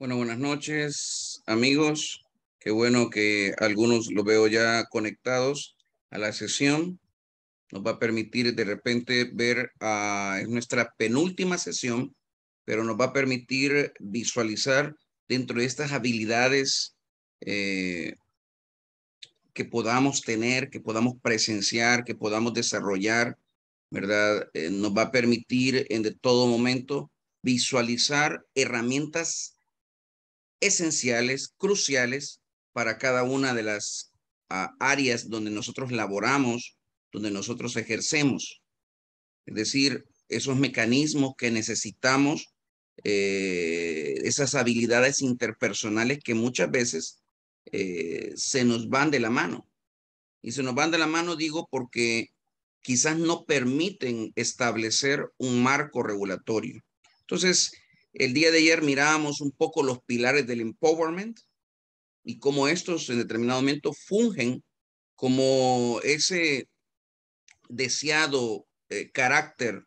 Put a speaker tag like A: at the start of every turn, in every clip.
A: Bueno, buenas noches, amigos. Qué bueno que algunos los veo ya conectados a la sesión. Nos va a permitir de repente ver, a ah, nuestra penúltima sesión, pero nos va a permitir visualizar dentro de estas habilidades eh, que podamos tener, que podamos presenciar, que podamos desarrollar, ¿verdad? Eh, nos va a permitir en todo momento visualizar herramientas esenciales, cruciales para cada una de las ah, áreas donde nosotros laboramos, donde nosotros ejercemos. Es decir, esos mecanismos que necesitamos, eh, esas habilidades interpersonales que muchas veces eh, se nos van de la mano. Y se nos van de la mano, digo, porque quizás no permiten establecer un marco regulatorio. Entonces, el día de ayer mirábamos un poco los pilares del empowerment y cómo estos en determinado momento fungen como ese deseado eh, carácter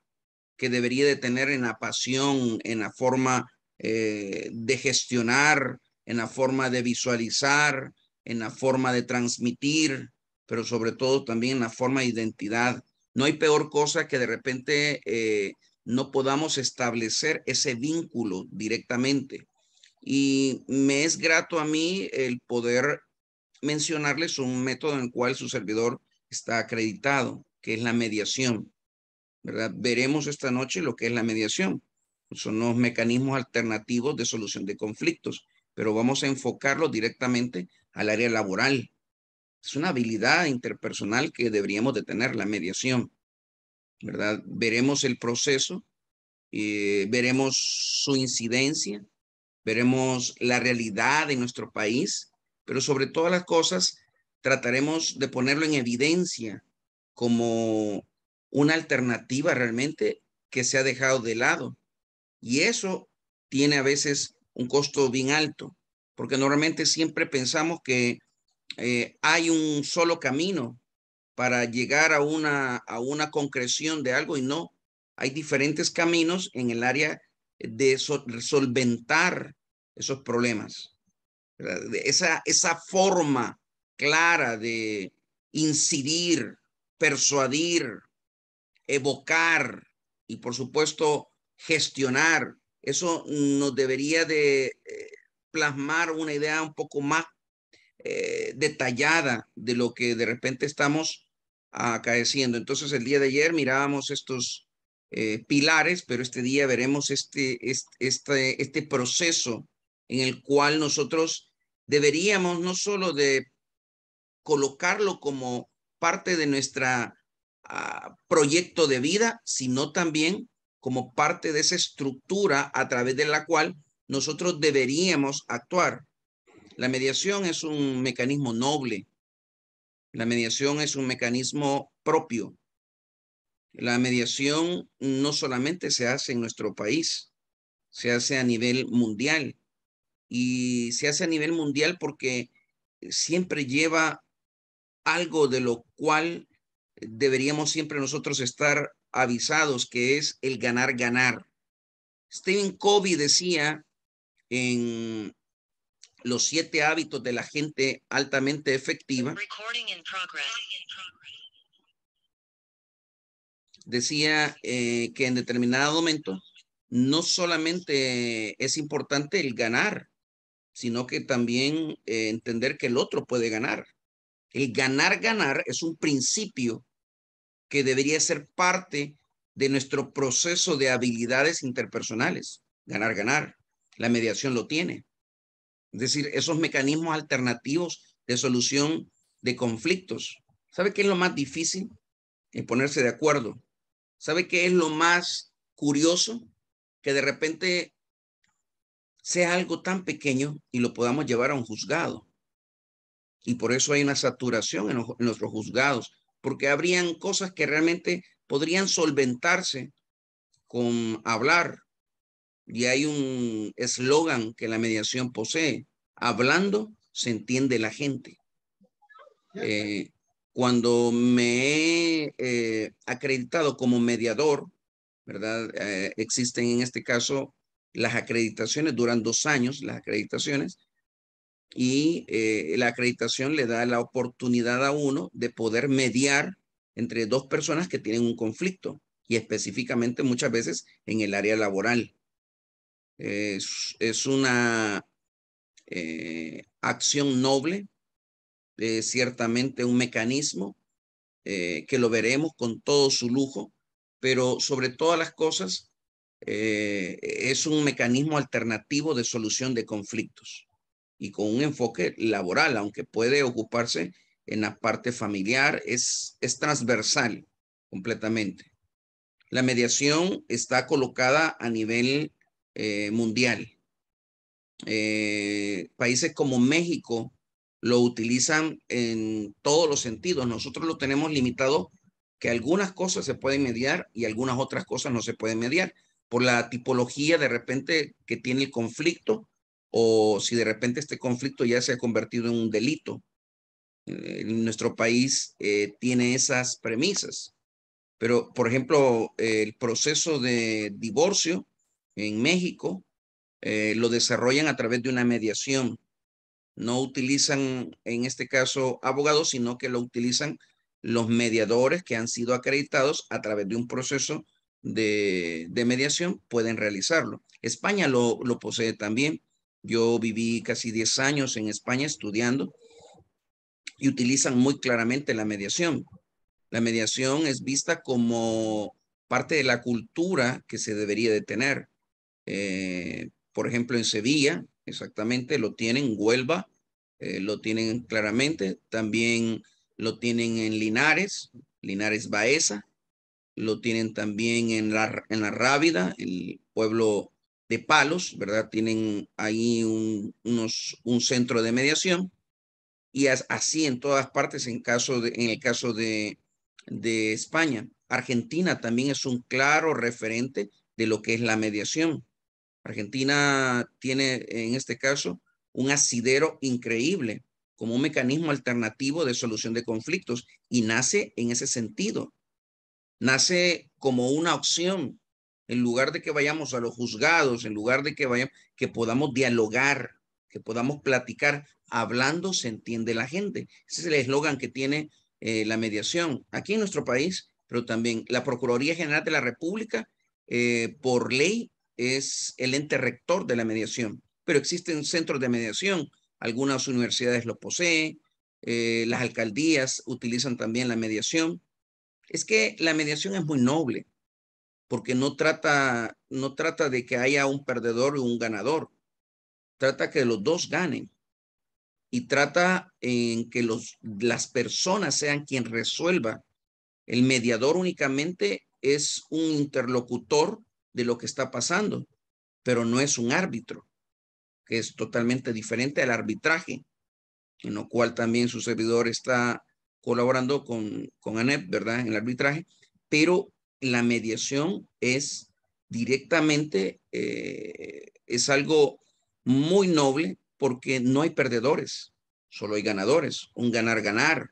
A: que debería de tener en la pasión, en la forma eh, de gestionar, en la forma de visualizar, en la forma de transmitir, pero sobre todo también en la forma de identidad. No hay peor cosa que de repente eh, no podamos establecer ese vínculo directamente. Y me es grato a mí el poder mencionarles un método en el cual su servidor está acreditado, que es la mediación. Veremos esta noche lo que es la mediación. Son los mecanismos alternativos de solución de conflictos, pero vamos a enfocarlo directamente al área laboral. Es una habilidad interpersonal que deberíamos de tener, la mediación. Veremos el proceso, eh, veremos su incidencia, veremos la realidad en nuestro país, pero sobre todas las cosas trataremos de ponerlo en evidencia como una alternativa realmente que se ha dejado de lado. Y eso tiene a veces un costo bien alto, porque normalmente siempre pensamos que eh, hay un solo camino para llegar a una, a una concreción de algo y no, hay diferentes caminos en el área de solventar esos problemas. Esa, esa forma clara de incidir, persuadir, evocar y por supuesto gestionar, eso nos debería de eh, plasmar una idea un poco más eh, detallada de lo que de repente estamos acaeciendo. Entonces, el día de ayer mirábamos estos eh, pilares, pero este día veremos este, este, este, proceso en el cual nosotros deberíamos no solo de colocarlo como parte de nuestro ah, proyecto de vida, sino también como parte de esa estructura a través de la cual nosotros deberíamos actuar. La mediación es un mecanismo noble, la mediación es un mecanismo propio. La mediación no solamente se hace en nuestro país, se hace a nivel mundial. Y se hace a nivel mundial porque siempre lleva algo de lo cual deberíamos siempre nosotros estar avisados, que es el ganar, ganar. Stephen Covey decía en los siete hábitos de la gente altamente efectiva. Decía eh, que en determinado momento no solamente es importante el ganar, sino que también eh, entender que el otro puede ganar. El ganar, ganar es un principio que debería ser parte de nuestro proceso de habilidades interpersonales. Ganar, ganar. La mediación lo tiene. Es decir, esos mecanismos alternativos de solución de conflictos. ¿Sabe qué es lo más difícil? Es ponerse de acuerdo. ¿Sabe qué es lo más curioso? Que de repente sea algo tan pequeño y lo podamos llevar a un juzgado. Y por eso hay una saturación en, en nuestros juzgados, porque habrían cosas que realmente podrían solventarse con hablar, y hay un eslogan que la mediación posee, hablando se entiende la gente. Eh, cuando me he eh, acreditado como mediador, ¿verdad? Eh, existen en este caso las acreditaciones, duran dos años las acreditaciones, y la acreditación le da la oportunidad a uno de poder mediar entre dos personas que tienen un conflicto, y específicamente muchas veces en el área laboral. Eh, es, una eh, acción noble, eh, ciertamente un mecanismo que lo veremos con todo su lujo, pero sobre todas las cosas es un mecanismo alternativo de solución de conflictos y con un enfoque laboral, aunque puede ocuparse en la parte familiar, es, es transversal completamente. La mediación está colocada a nivel eh, mundial. Eh, países como México lo utilizan en todos los sentidos. Nosotros lo tenemos limitado que algunas cosas se pueden mediar y algunas otras cosas no se pueden mediar por la tipología de repente que tiene el conflicto o si de repente este conflicto ya se ha convertido en un delito. Eh, nuestro país tiene esas premisas. Pero, por ejemplo, el proceso de divorcio en México eh, lo desarrollan a través de una mediación. No utilizan, en este caso, abogados, sino que lo utilizan los mediadores que han sido acreditados a través de un proceso de, mediación, pueden realizarlo. España lo, lo posee también. Yo viví casi 10 años en España estudiando y utilizan muy claramente la mediación. La mediación es vista como parte de la cultura que se debería de tener eh, por ejemplo, en Sevilla, exactamente, lo tienen, Huelva, eh, lo tienen claramente, también lo tienen en Linares, Linares Baeza, lo tienen también en la, en la Rábida, el pueblo de Palos, ¿verdad? Tienen ahí un, unos, un centro de mediación y así en todas partes en, caso de, en el caso de, de España. Argentina también es un claro referente de lo que es la mediación. Argentina tiene en este caso un asidero increíble como un mecanismo alternativo de solución de conflictos y nace en ese sentido. Nace como una opción, en lugar de que vayamos a los juzgados, en lugar de que vayamos, que podamos dialogar, que podamos platicar, hablando se entiende la gente. Ese es el eslogan que tiene eh, la mediación aquí en nuestro país, pero también la Procuraduría General de la República, eh, por ley, es el ente rector de la mediación, pero existen centros de mediación, algunas universidades lo poseen, eh, las alcaldías utilizan también la mediación. Es que la mediación es muy noble, porque no trata, no trata de que haya un perdedor y un ganador, trata que los dos ganen y trata en que los, las personas sean quien resuelva. El mediador únicamente es un interlocutor de lo que está pasando, pero no es un árbitro, que es totalmente diferente al arbitraje, en lo cual también su servidor está colaborando con, con ANEP, ¿verdad? En el arbitraje, pero la mediación es directamente, eh, es algo muy noble porque no hay perdedores, solo hay ganadores, un ganar-ganar.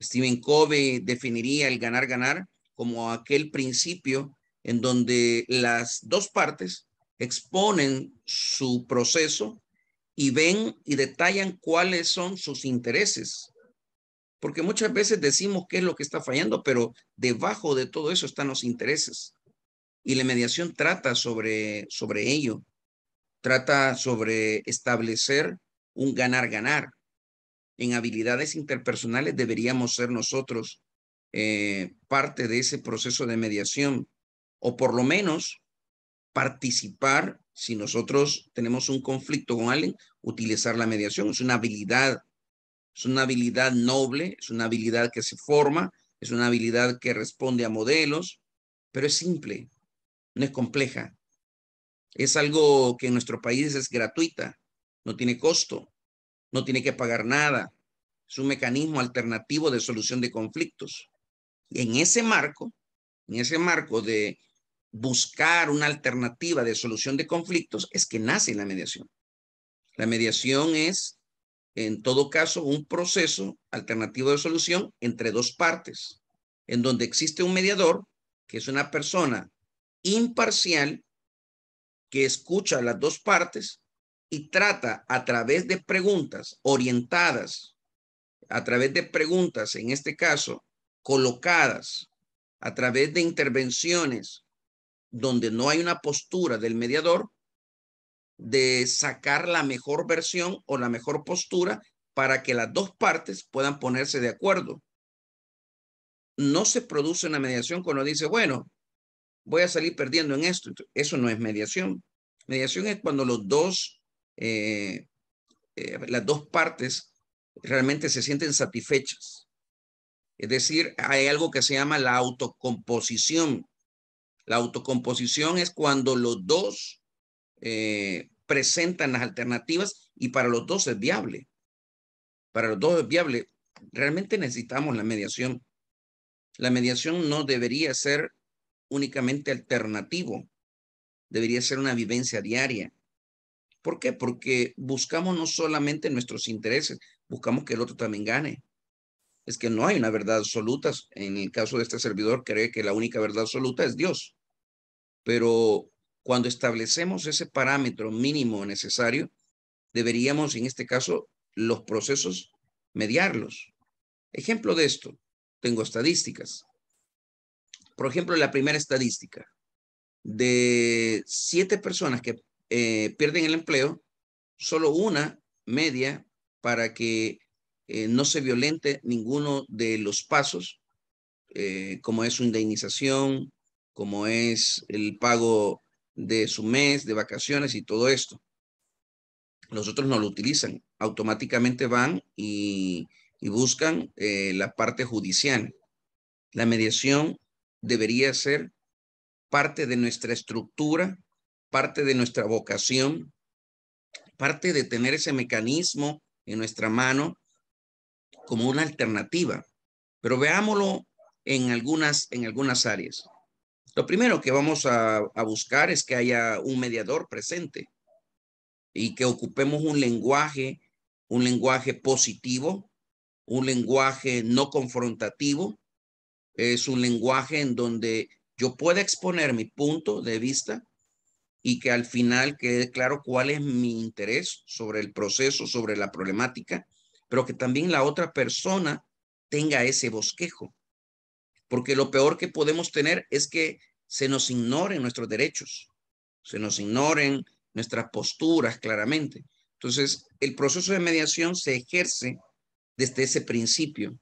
A: Steven Covey definiría el ganar-ganar como aquel principio en donde las dos partes exponen su proceso y ven y detallan cuáles son sus intereses. Porque muchas veces decimos qué es lo que está fallando, pero debajo de todo eso están los intereses. Y la mediación trata sobre, sobre ello, trata sobre establecer un ganar-ganar. En habilidades interpersonales deberíamos ser nosotros eh, parte de ese proceso de mediación o por lo menos participar, si nosotros tenemos un conflicto con alguien, utilizar la mediación. Es una habilidad, es una habilidad noble, es una habilidad que se forma, es una habilidad que responde a modelos, pero es simple, no es compleja. Es algo que en nuestro país es gratuita, no tiene costo, no tiene que pagar nada. Es un mecanismo alternativo de solución de conflictos. Y en ese marco, en ese marco de buscar una alternativa de solución de conflictos es que nace la mediación. La mediación es, en todo caso, un proceso alternativo de solución entre dos partes, en donde existe un mediador, que es una persona imparcial, que escucha a las dos partes y trata a través de preguntas orientadas, a través de preguntas, en este caso, colocadas, a través de intervenciones donde no hay una postura del mediador de sacar la mejor versión o la mejor postura para que las dos partes puedan ponerse de acuerdo. No se produce una mediación cuando dice, bueno, voy a salir perdiendo en esto. Eso no es mediación. Mediación es cuando los dos, eh, eh, las dos partes realmente se sienten satisfechas. Es decir, hay algo que se llama la autocomposición. La autocomposición es cuando los dos eh, presentan las alternativas y para los dos es viable. Para los dos es viable. Realmente necesitamos la mediación. La mediación no debería ser únicamente alternativo, debería ser una vivencia diaria. ¿Por qué? Porque buscamos no solamente nuestros intereses, buscamos que el otro también gane es que no hay una verdad absoluta. En el caso de este servidor, cree que la única verdad absoluta es Dios. Pero cuando establecemos ese parámetro mínimo necesario, deberíamos, en este caso, los procesos mediarlos. Ejemplo de esto, tengo estadísticas. Por ejemplo, la primera estadística. De siete personas que eh, pierden el empleo, solo una media para que eh, no se violente ninguno de los pasos, eh, como es su indemnización, como es el pago de su mes, de vacaciones y todo esto. Los otros no lo utilizan, automáticamente van y, buscan eh, la parte judicial. La mediación debería ser parte de nuestra estructura, parte de nuestra vocación, parte de tener ese mecanismo en nuestra mano como una alternativa, pero veámoslo en algunas, en algunas áreas. Lo primero que vamos a, a buscar es que haya un mediador presente y que ocupemos un lenguaje, un lenguaje positivo, un lenguaje no confrontativo, es un lenguaje en donde yo pueda exponer mi punto de vista y que al final quede claro cuál es mi interés sobre el proceso, sobre la problemática pero que también la otra persona tenga ese bosquejo. Porque lo peor que podemos tener es que se nos ignoren nuestros derechos, se nos ignoren nuestras posturas claramente. Entonces, el proceso de mediación se ejerce desde ese principio,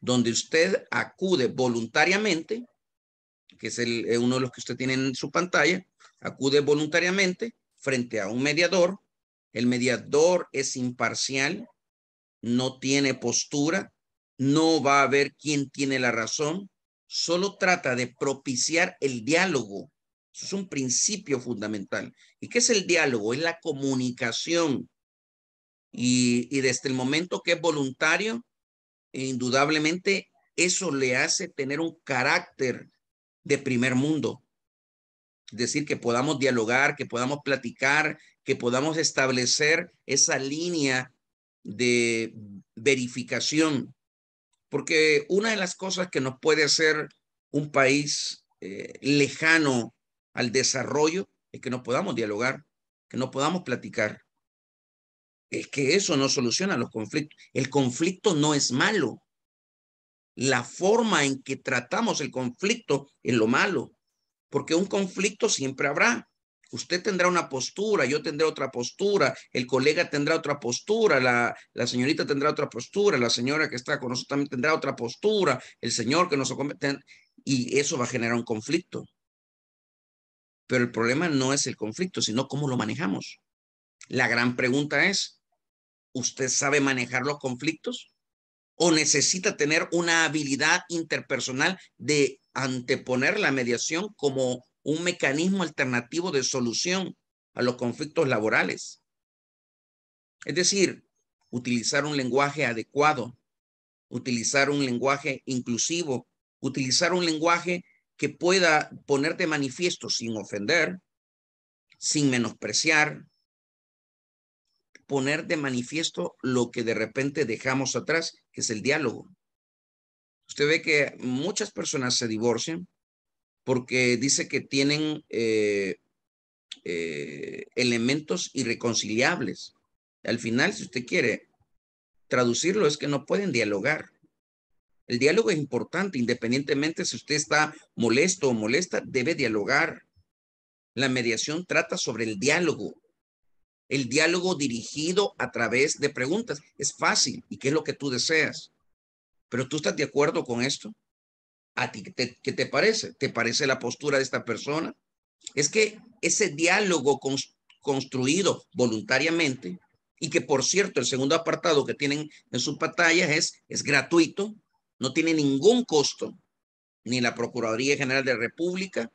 A: donde usted acude voluntariamente, que es el, eh, uno de los que usted tiene en su pantalla, acude voluntariamente frente a un mediador. El mediador es imparcial, no tiene postura, no va a ver quién tiene la razón, solo trata de propiciar el diálogo. es un principio fundamental. ¿Y qué es el diálogo? Es la comunicación. Y, y desde el momento que es voluntario, indudablemente eso le hace tener un carácter de primer mundo. Es decir, que podamos dialogar, que podamos platicar, que podamos establecer esa línea de verificación, porque una de las cosas que nos puede hacer un país eh, lejano al desarrollo es que no podamos dialogar, que no podamos platicar. Es que eso no soluciona los conflictos. El conflicto no es malo. La forma en que tratamos el conflicto es lo malo, porque un conflicto siempre habrá. Usted tendrá una postura, yo tendré otra postura, el colega tendrá otra postura, la, señorita tendrá otra postura, la señora que está con nosotros también tendrá otra postura, el señor que nos acompaña, y eso va a generar un conflicto. Pero el problema no es el conflicto, sino cómo lo manejamos. La gran pregunta es, ¿usted sabe manejar los conflictos? ¿O necesita tener una habilidad interpersonal de anteponer la mediación como un mecanismo alternativo de solución a los conflictos laborales. Es decir, utilizar un lenguaje adecuado, utilizar un lenguaje inclusivo, utilizar un lenguaje que pueda poner de manifiesto sin ofender, sin menospreciar, poner de manifiesto lo que de repente dejamos atrás, que es el diálogo. Usted ve que muchas personas se divorcian porque dice que tienen eh, eh, elementos irreconciliables. Al final, si usted quiere traducirlo, es que no pueden dialogar. El diálogo es importante, independientemente si usted está molesto o molesta, debe dialogar. La mediación trata sobre el diálogo, el diálogo dirigido a través de preguntas. Es fácil, ¿y qué es lo que tú deseas? Pero tú estás de acuerdo con esto? ¿A ti qué te parece? ¿Te parece la postura de esta persona? Es que ese diálogo construido voluntariamente y que por cierto el segundo apartado que tienen en sus pantallas es, es gratuito, no tiene ningún costo, ni la Procuraduría General de la República,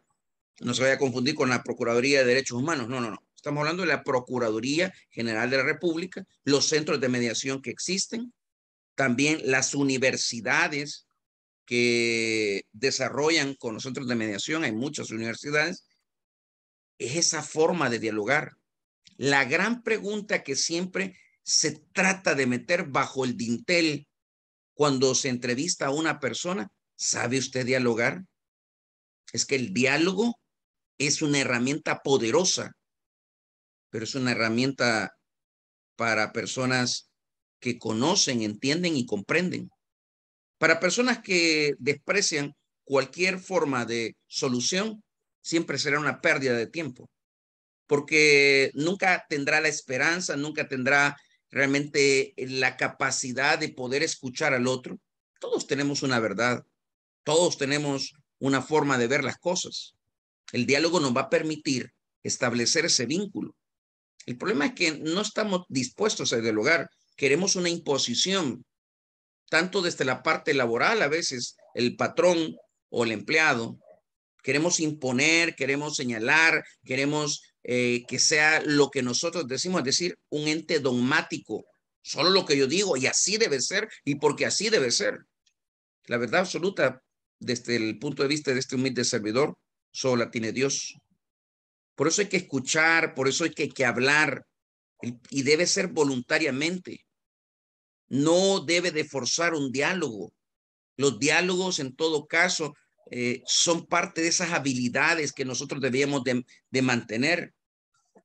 A: no se vaya a confundir con la Procuraduría de Derechos Humanos, no, no, no, estamos hablando de la Procuraduría General de la República, los centros de mediación que existen, también las universidades que desarrollan con nosotros de mediación, en muchas universidades, es esa forma de dialogar. La gran pregunta que siempre se trata de meter bajo el dintel cuando se entrevista a una persona, ¿sabe usted dialogar? Es que el diálogo es una herramienta poderosa, pero es una herramienta para personas que conocen, entienden y comprenden. Para personas que desprecian cualquier forma de solución, siempre será una pérdida de tiempo, porque nunca tendrá la esperanza, nunca tendrá realmente la capacidad de poder escuchar al otro. Todos tenemos una verdad, todos tenemos una forma de ver las cosas. El diálogo nos va a permitir establecer ese vínculo. El problema es que no estamos dispuestos a dialogar, queremos una imposición, tanto desde la parte laboral, a veces el patrón o el empleado. Queremos imponer, queremos señalar, queremos eh, que sea lo que nosotros decimos, es decir, un ente dogmático. Solo lo que yo digo y así debe ser y porque así debe ser. La verdad absoluta desde el punto de vista de este humilde servidor solo la tiene Dios. Por eso hay que escuchar, por eso hay que, hay que hablar y debe ser voluntariamente no debe de forzar un diálogo. Los diálogos, en todo caso, eh, son parte de esas habilidades que nosotros debíamos de, mantener.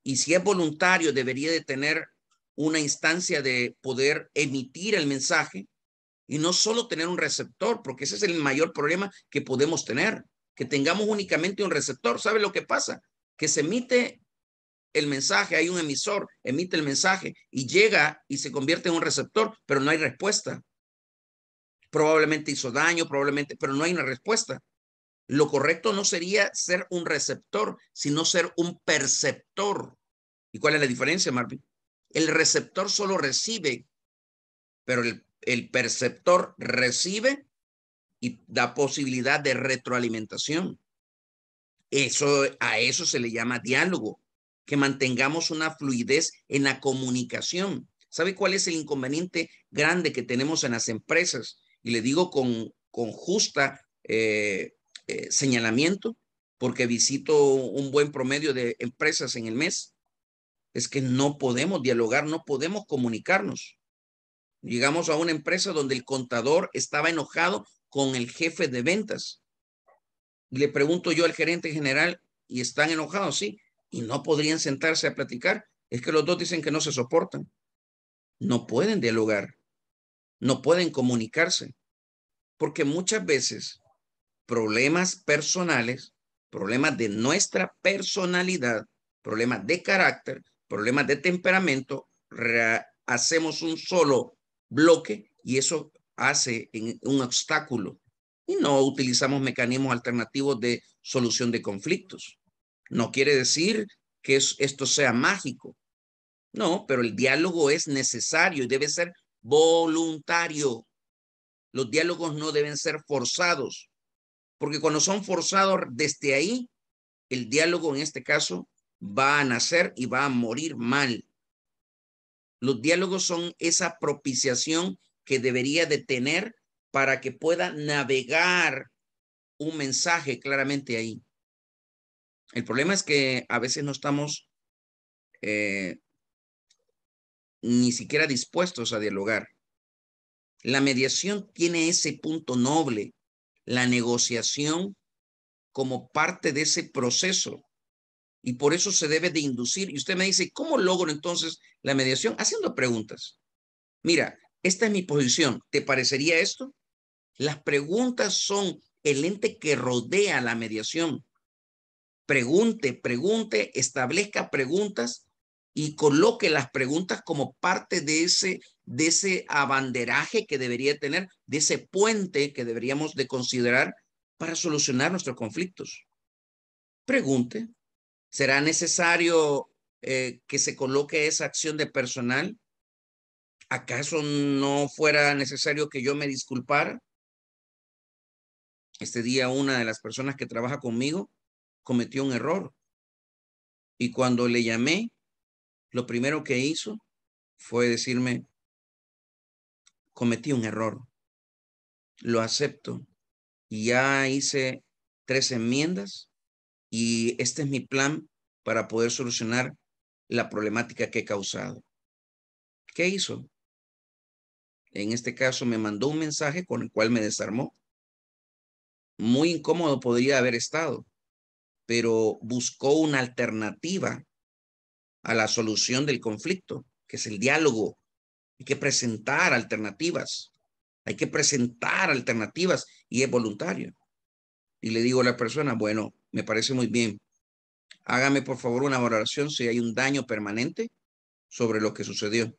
A: Y si es voluntario, debería de tener una instancia de poder emitir el mensaje y no solo tener un receptor, porque ese es el mayor problema que podemos tener, que tengamos únicamente un receptor. ¿Sabe lo que pasa? Que se emite el mensaje, hay un emisor, emite el mensaje y llega y se convierte en un receptor, pero no hay respuesta. Probablemente hizo daño, probablemente, pero no hay una respuesta. Lo correcto no sería ser un receptor, sino ser un perceptor. ¿Y cuál es la diferencia, Marvin? El receptor solo recibe, pero el, el perceptor recibe y da posibilidad de retroalimentación. Eso, a eso se le llama diálogo que mantengamos una fluidez en la comunicación. ¿Sabe cuál es el inconveniente grande que tenemos en las empresas? Y le digo con, con justa eh, eh, señalamiento, porque visito un buen promedio de empresas en el mes, es que no podemos dialogar, no podemos comunicarnos. Llegamos a una empresa donde el contador estaba enojado con el jefe de ventas. le pregunto yo al gerente general, ¿y están enojados? Sí y no podrían sentarse a platicar, es que los dos dicen que no se soportan. No pueden dialogar, no pueden comunicarse, porque muchas veces problemas personales, problemas de nuestra personalidad, problemas de carácter, problemas de temperamento, hacemos un solo bloque y eso hace un obstáculo y no utilizamos mecanismos alternativos de solución de conflictos. No quiere decir que esto sea mágico. No, pero el diálogo es necesario y debe ser voluntario. Los diálogos no deben ser forzados, porque cuando son forzados desde ahí, el diálogo en este caso va a nacer y va a morir mal. Los diálogos son esa propiciación que debería de tener para que pueda navegar un mensaje claramente ahí. El problema es que a veces no estamos eh, ni siquiera dispuestos a dialogar. La mediación tiene ese punto noble, la negociación como parte de ese proceso. Y por eso se debe de inducir. Y usted me dice, ¿cómo logro entonces la mediación? Haciendo preguntas. Mira, esta es mi posición. ¿Te parecería esto? Las preguntas son el ente que rodea la mediación pregunte, pregunte, establezca preguntas y coloque las preguntas como parte de ese, de ese abanderaje que debería tener, de ese puente que deberíamos de considerar para solucionar nuestros conflictos. Pregunte, ¿será necesario eh, que se coloque esa acción de personal? ¿Acaso no fuera necesario que yo me disculpara? Este día una de las personas que trabaja conmigo cometió un error. Y cuando le llamé, lo primero que hizo fue decirme, cometí un error, lo acepto. Ya hice tres enmiendas y este es mi plan para poder solucionar la problemática que he causado. ¿Qué hizo? En este caso me mandó un mensaje con el cual me desarmó. Muy incómodo podría haber estado, pero buscó una alternativa a la solución del conflicto, que es el diálogo. Hay que presentar alternativas. Hay que presentar alternativas y es voluntario. Y le digo a la persona, bueno, me parece muy bien. Hágame por favor una valoración si hay un daño permanente sobre lo que sucedió.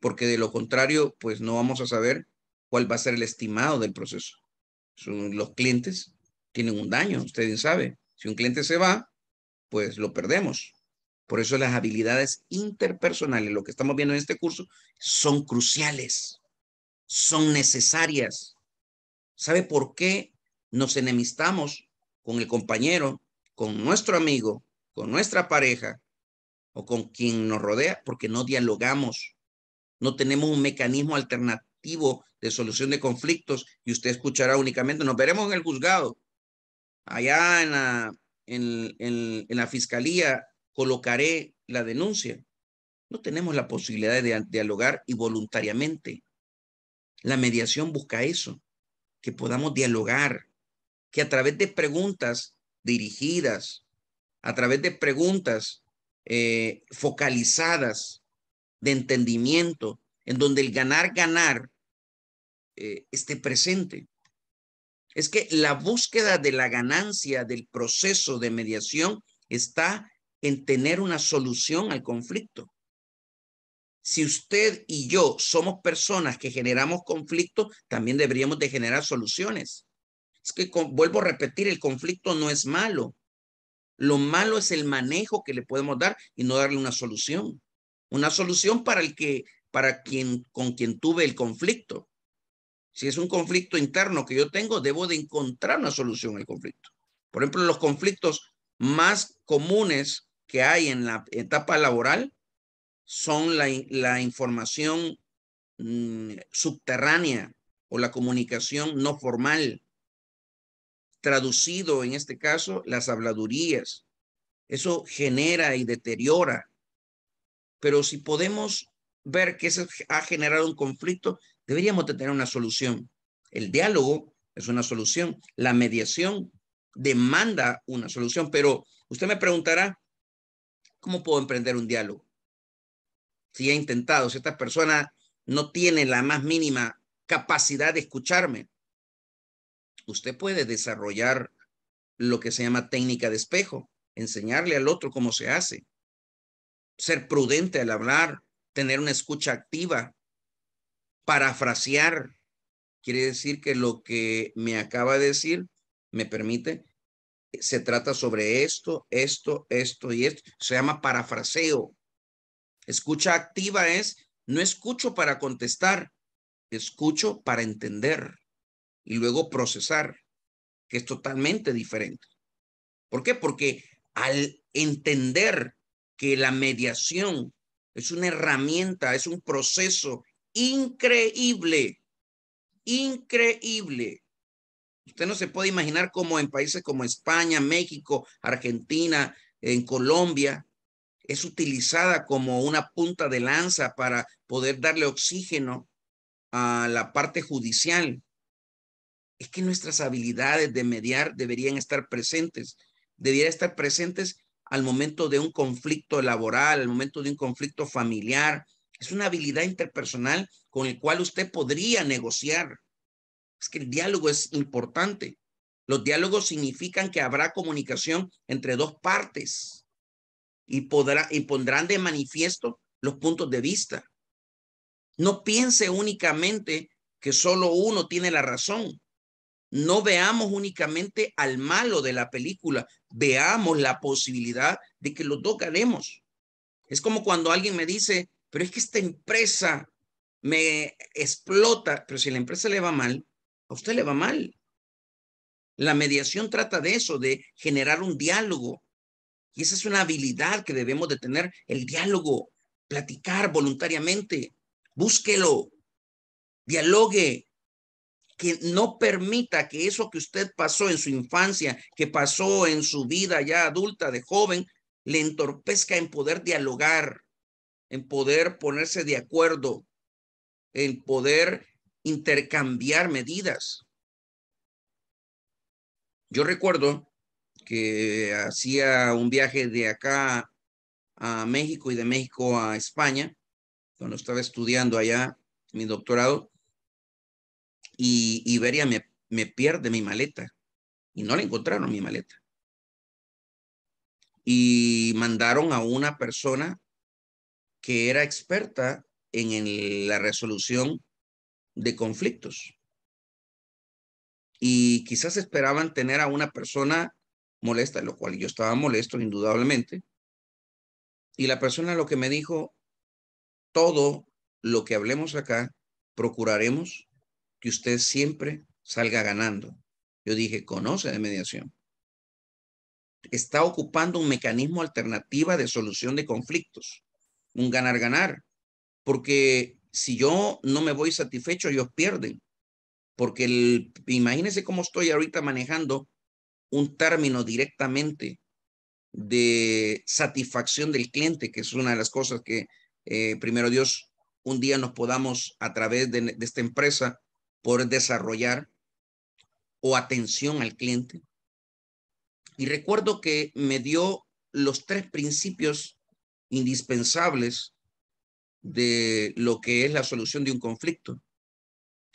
A: Porque de lo contrario, pues no vamos a saber cuál va a ser el estimado del proceso. Son los clientes tienen un daño, usted bien sabe. Si un cliente se va, pues lo perdemos. Por eso las habilidades interpersonales, lo que estamos viendo en este curso, son cruciales, son necesarias. ¿Sabe por qué nos enemistamos con el compañero, con nuestro amigo, con nuestra pareja o con quien nos rodea? Porque no dialogamos, no tenemos un mecanismo alternativo de solución de conflictos y usted escuchará únicamente, nos veremos en el juzgado allá en la, fiscalía colocaré la denuncia. No tenemos la posibilidad de dialogar y voluntariamente. La mediación busca eso, que podamos dialogar, que a través de preguntas dirigidas, a través de preguntas eh, focalizadas de entendimiento, en donde el ganar, ganar eh, esté presente es que la búsqueda de la ganancia del proceso de mediación está en tener una solución al conflicto. Si usted y yo somos personas que generamos conflictos, también deberíamos de generar soluciones. Es que vuelvo a repetir, el conflicto no es malo. Lo malo es el manejo que le podemos dar y no darle una solución. Una solución para el que para quien con quien tuve el conflicto. Si es un conflicto interno que yo tengo, debo de encontrar una solución al conflicto. Por ejemplo, los conflictos más comunes que hay en la etapa laboral son la, información mm, subterránea o la comunicación no formal. Traducido en este caso, las habladurías. Eso genera y deteriora. Pero si podemos ver que eso ha generado un conflicto, Deberíamos tener una solución. El diálogo es una solución. La mediación demanda una solución. Pero usted me preguntará, ¿cómo puedo emprender un diálogo? Si he intentado, si esta persona no tiene la más mínima capacidad de escucharme, usted puede desarrollar lo que se llama técnica de espejo, enseñarle al otro cómo se hace, ser prudente al hablar, tener una escucha activa, parafrasear. Quiere decir que lo que me acaba de decir, me permite, eh, se trata sobre esto, esto, esto y esto. Se llama parafraseo. Escucha activa es, no escucho para contestar, escucho para entender y luego procesar, que es totalmente diferente. ¿Por qué? Porque al entender que la mediación es una herramienta, es un proceso increíble, increíble. Usted no se puede imaginar cómo en países como España, México, Argentina, en Colombia, es utilizada como una punta de lanza para poder darle oxígeno a la parte judicial. Es que nuestras habilidades de mediar deberían estar presentes, deberían estar presentes al momento de un conflicto laboral, al momento de un conflicto familiar, es una habilidad interpersonal con el cual usted podría negociar. Es que el diálogo es importante. Los diálogos significan que habrá comunicación entre dos partes y, podrá, y pondrán de manifiesto los puntos de vista. No piense únicamente que solo uno tiene la razón. No veamos únicamente al malo de la película, veamos la posibilidad de que los dos ganemos. Es como cuando alguien me dice, pero es que esta empresa me explota, pero si la empresa le va mal, a usted le va mal. La mediación trata de eso, de generar un diálogo. Y esa es una habilidad que debemos de tener, el diálogo, platicar voluntariamente, búsquelo, dialogue, que no permita que eso que usted pasó en su infancia, que pasó en su vida ya adulta de joven, le entorpezca en poder dialogar en poder ponerse de acuerdo, en poder intercambiar medidas. Yo recuerdo que hacía un viaje de acá a México y de México a España, cuando estaba estudiando allá mi doctorado, y Iberia me, me pierde mi maleta y no la encontraron mi maleta. Y mandaron a una persona que era experta en la resolución de conflictos. Y quizás esperaban tener a una persona molesta, lo cual yo estaba molesto, indudablemente. Y la persona lo que me dijo, todo lo que hablemos acá, procuraremos que usted siempre salga ganando. Yo dije, conoce de mediación. Está ocupando un mecanismo alternativa de solución de conflictos un ganar-ganar, porque si yo no me voy satisfecho, ellos pierden, porque el, imagínense cómo estoy ahorita manejando un término directamente de satisfacción del cliente, que es una de las cosas que, eh, primero Dios, un día nos podamos a través de, de esta empresa poder desarrollar o atención al cliente. Y recuerdo que me dio los tres principios indispensables de lo que es la solución de un conflicto.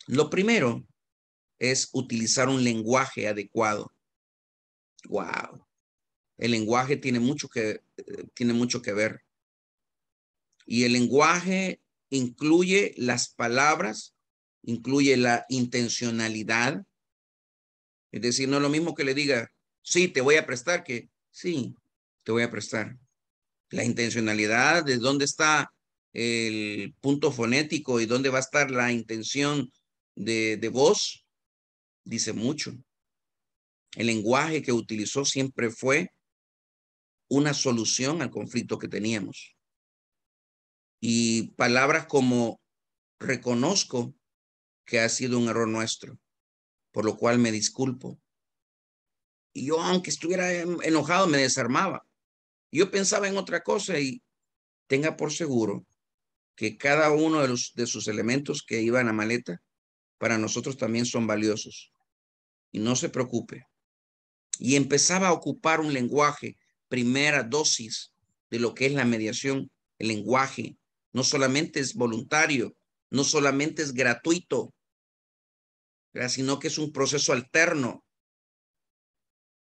A: Lo primero es utilizar un lenguaje adecuado. Wow. El lenguaje tiene mucho que eh, tiene mucho que ver. Y el lenguaje incluye las palabras, incluye la intencionalidad. Es decir, no es lo mismo que le diga, sí, te voy a prestar, que sí, te voy a prestar la intencionalidad, de dónde está el punto fonético y dónde va a estar la intención de, de voz, dice mucho. El lenguaje que utilizó siempre fue una solución al conflicto que teníamos. Y palabras como reconozco que ha sido un error nuestro, por lo cual me disculpo. Y yo, aunque estuviera enojado, me desarmaba. Yo pensaba en otra cosa y tenga por seguro que cada uno de, los, de sus elementos que iban a maleta para nosotros también son valiosos. Y no se preocupe. Y empezaba a ocupar un lenguaje, primera dosis de lo que es la mediación, el lenguaje. No solamente es voluntario, no solamente es gratuito, sino que es un proceso alterno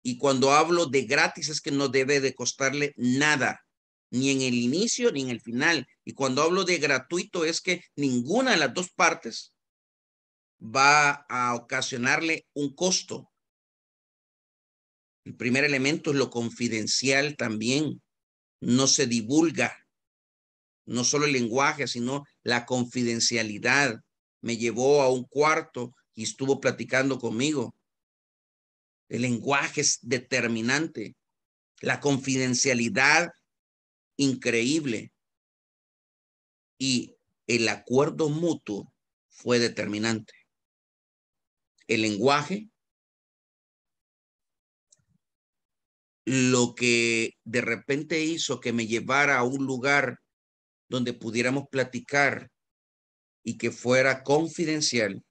A: y cuando hablo de gratis es que no debe de costarle nada, ni en el inicio ni en el final. Y cuando hablo de gratuito es que ninguna de las dos partes va a ocasionarle un costo. El primer elemento es lo confidencial también. No se divulga, no solo el lenguaje, sino la confidencialidad. Me llevó a un cuarto y estuvo platicando conmigo. El lenguaje es determinante. La confidencialidad increíble. Y el acuerdo mutuo fue determinante. El lenguaje, lo que de repente hizo que me llevara a un lugar donde pudiéramos platicar y que fuera confidencial,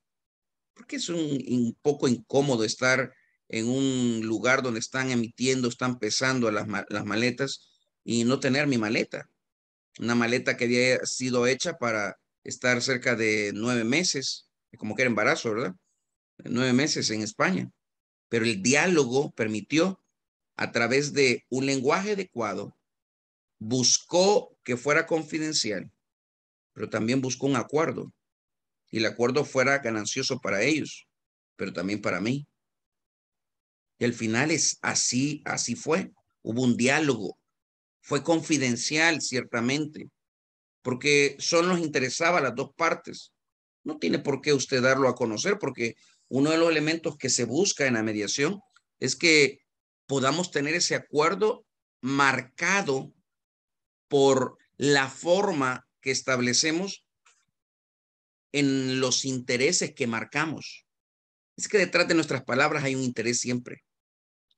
A: porque es un, poco incómodo estar en un lugar donde están emitiendo, están pesando las, las maletas y no tener mi maleta. Una maleta que había sido hecha para estar cerca de nueve meses, como que era embarazo, ¿verdad? Nueve meses en España. Pero el diálogo permitió, a través de un lenguaje adecuado, buscó que fuera confidencial, pero también buscó un acuerdo. Y el acuerdo fuera ganancioso para ellos, pero también para mí. Y al final es así, así fue. Hubo un diálogo. Fue confidencial, ciertamente, porque solo nos interesaba las dos partes. No tiene por qué usted darlo a conocer, porque uno de los elementos que se busca en la mediación es que podamos tener ese acuerdo marcado por la forma que establecemos en los intereses que marcamos. Es que detrás de nuestras palabras hay un interés siempre.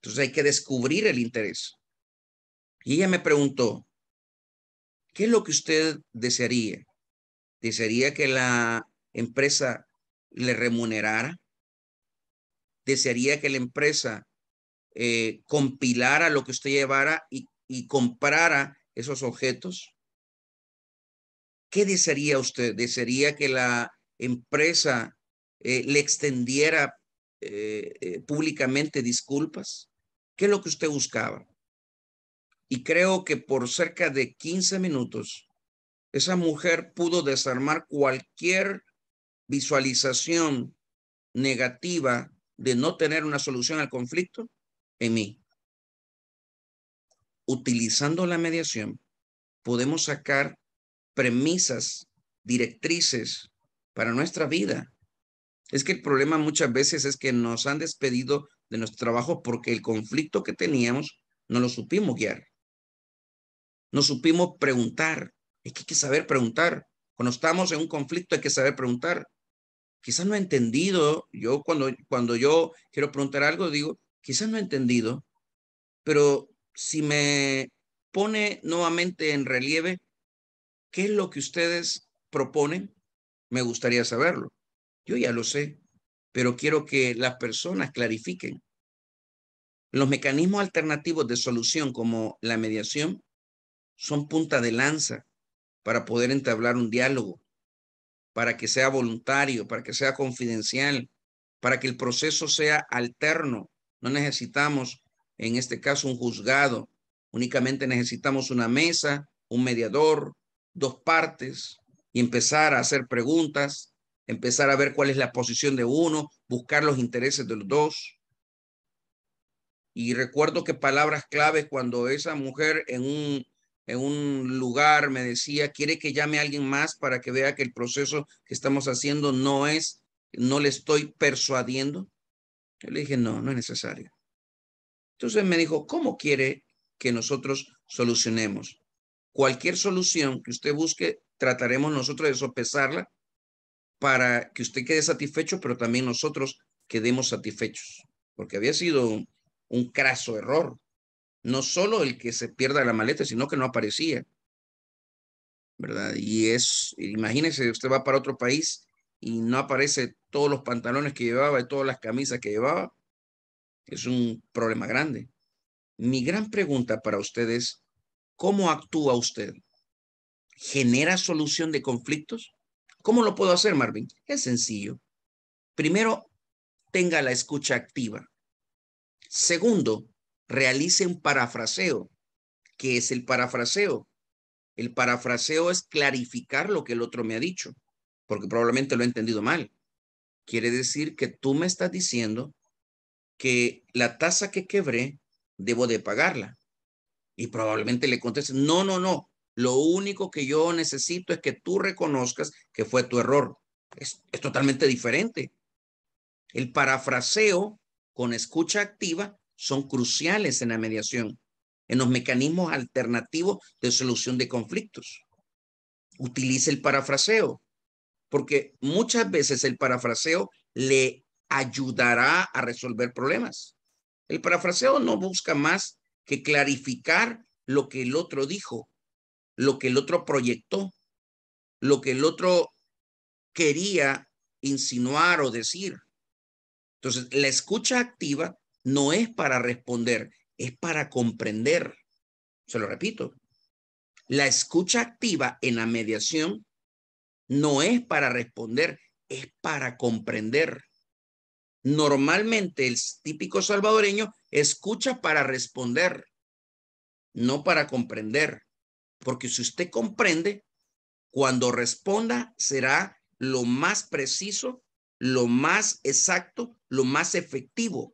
A: Entonces hay que descubrir el interés. Y ella me preguntó, ¿qué es lo que usted desearía? ¿Desearía que la empresa le remunerara? ¿Desearía que la empresa eh, compilara lo que usted llevara y, comprara esos objetos? ¿Qué desearía usted? ¿Desearía que la empresa eh, le extendiera eh, públicamente disculpas? ¿Qué es lo que usted buscaba? Y creo que por cerca de 15 minutos, esa mujer pudo desarmar cualquier visualización negativa de no tener una solución al conflicto en mí. Utilizando la mediación, podemos sacar premisas, directrices para nuestra vida. Es que el problema muchas veces es que nos han despedido de nuestro trabajo porque el conflicto que teníamos no lo supimos guiar. No supimos preguntar. Es que hay que saber preguntar. Cuando estamos en un conflicto hay que saber preguntar. Quizás no he entendido. Yo cuando, cuando yo quiero preguntar algo digo, quizás no he entendido. Pero si me pone nuevamente en relieve qué es lo que ustedes proponen, me gustaría saberlo. Yo ya lo sé pero quiero que las personas clarifiquen. Los mecanismos alternativos de solución como la mediación son punta de lanza para poder entablar un diálogo, para que sea voluntario, para que sea confidencial, para que el proceso sea alterno. No necesitamos, en este caso, un juzgado, únicamente necesitamos una mesa, un mediador, dos partes y empezar a hacer preguntas empezar a ver cuál es la posición de uno, buscar los intereses de los dos. Y recuerdo que palabras claves cuando esa mujer en un, en un lugar me decía, quiere que llame a alguien más para que vea que el proceso que estamos haciendo no es, no le estoy persuadiendo. Yo le dije, no, no es necesario. Entonces me dijo, ¿cómo quiere que nosotros solucionemos? Cualquier solución que usted busque, trataremos nosotros de sopesarla para que usted quede satisfecho, pero también nosotros quedemos satisfechos, porque había sido un, craso error. No solo el que se pierda la maleta, sino que no aparecía. ¿Verdad? Y es, imagínese, usted va para otro país y no aparece todos los pantalones que llevaba y todas las camisas que llevaba. Es un problema grande. Mi gran pregunta para ustedes ¿cómo actúa usted? ¿Genera solución de conflictos? ¿Cómo lo puedo hacer, Marvin? Es sencillo. Primero, tenga la escucha activa. Segundo, realice un parafraseo. ¿Qué es el parafraseo? El parafraseo es clarificar lo que el otro me ha dicho, porque probablemente lo he entendido mal. Quiere decir que tú me estás diciendo que la tasa que quebré, debo de pagarla. Y probablemente le contestes, no, no, no, lo único que yo necesito es que tú reconozcas que fue tu error. Es, totalmente diferente. El parafraseo con escucha activa son cruciales en la mediación, en los mecanismos alternativos de solución de conflictos. Utilice el parafraseo, porque muchas veces el parafraseo le ayudará a resolver problemas. El parafraseo no busca más que clarificar lo que el otro dijo lo que el otro proyectó, lo que el otro quería insinuar o decir. Entonces, la escucha activa no es para responder, es para comprender. Se lo repito. La escucha activa en la mediación no es para responder, es para comprender. Normalmente el típico salvadoreño escucha para responder, no para comprender. Porque si usted comprende, cuando responda será lo más preciso, lo más exacto, lo más efectivo.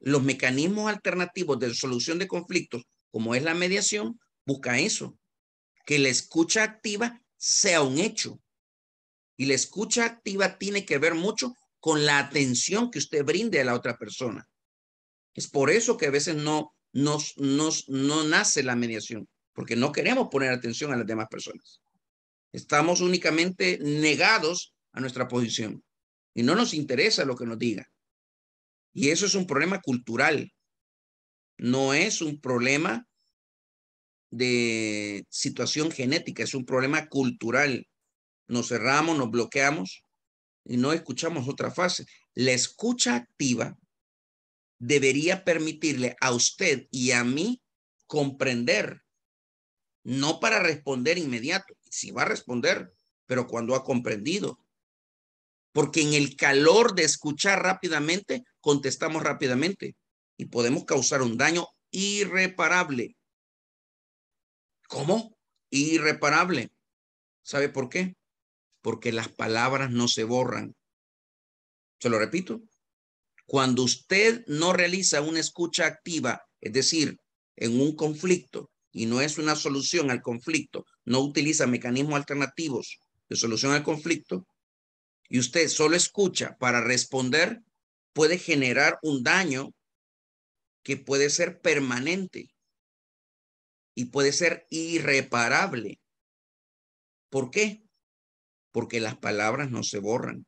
A: Los mecanismos alternativos de solución de conflictos, como es la mediación, busca eso, que la escucha activa sea un hecho. Y la escucha activa tiene que ver mucho con la atención que usted brinde a la otra persona. Es por eso que a veces no, nos, no nace la mediación, porque no queremos poner atención a las demás personas. Estamos únicamente negados a nuestra posición y no nos interesa lo que nos diga. Y eso es un problema cultural, no es un problema de situación genética, es un problema cultural. Nos cerramos, nos bloqueamos y no escuchamos otra fase. La escucha activa debería permitirle a usted y a mí comprender, no para responder inmediato, si va a responder, pero cuando ha comprendido. Porque en el calor de escuchar rápidamente, contestamos rápidamente y podemos causar un daño irreparable. ¿Cómo? Irreparable. ¿Sabe por qué? Porque las palabras no se borran. Se lo repito, cuando usted no realiza una escucha activa, es decir, en un conflicto y no es una solución al conflicto, no utiliza mecanismos alternativos de solución al conflicto y usted solo escucha para responder, puede generar un daño que puede ser permanente y puede ser irreparable. ¿Por qué? Porque las palabras no se borran.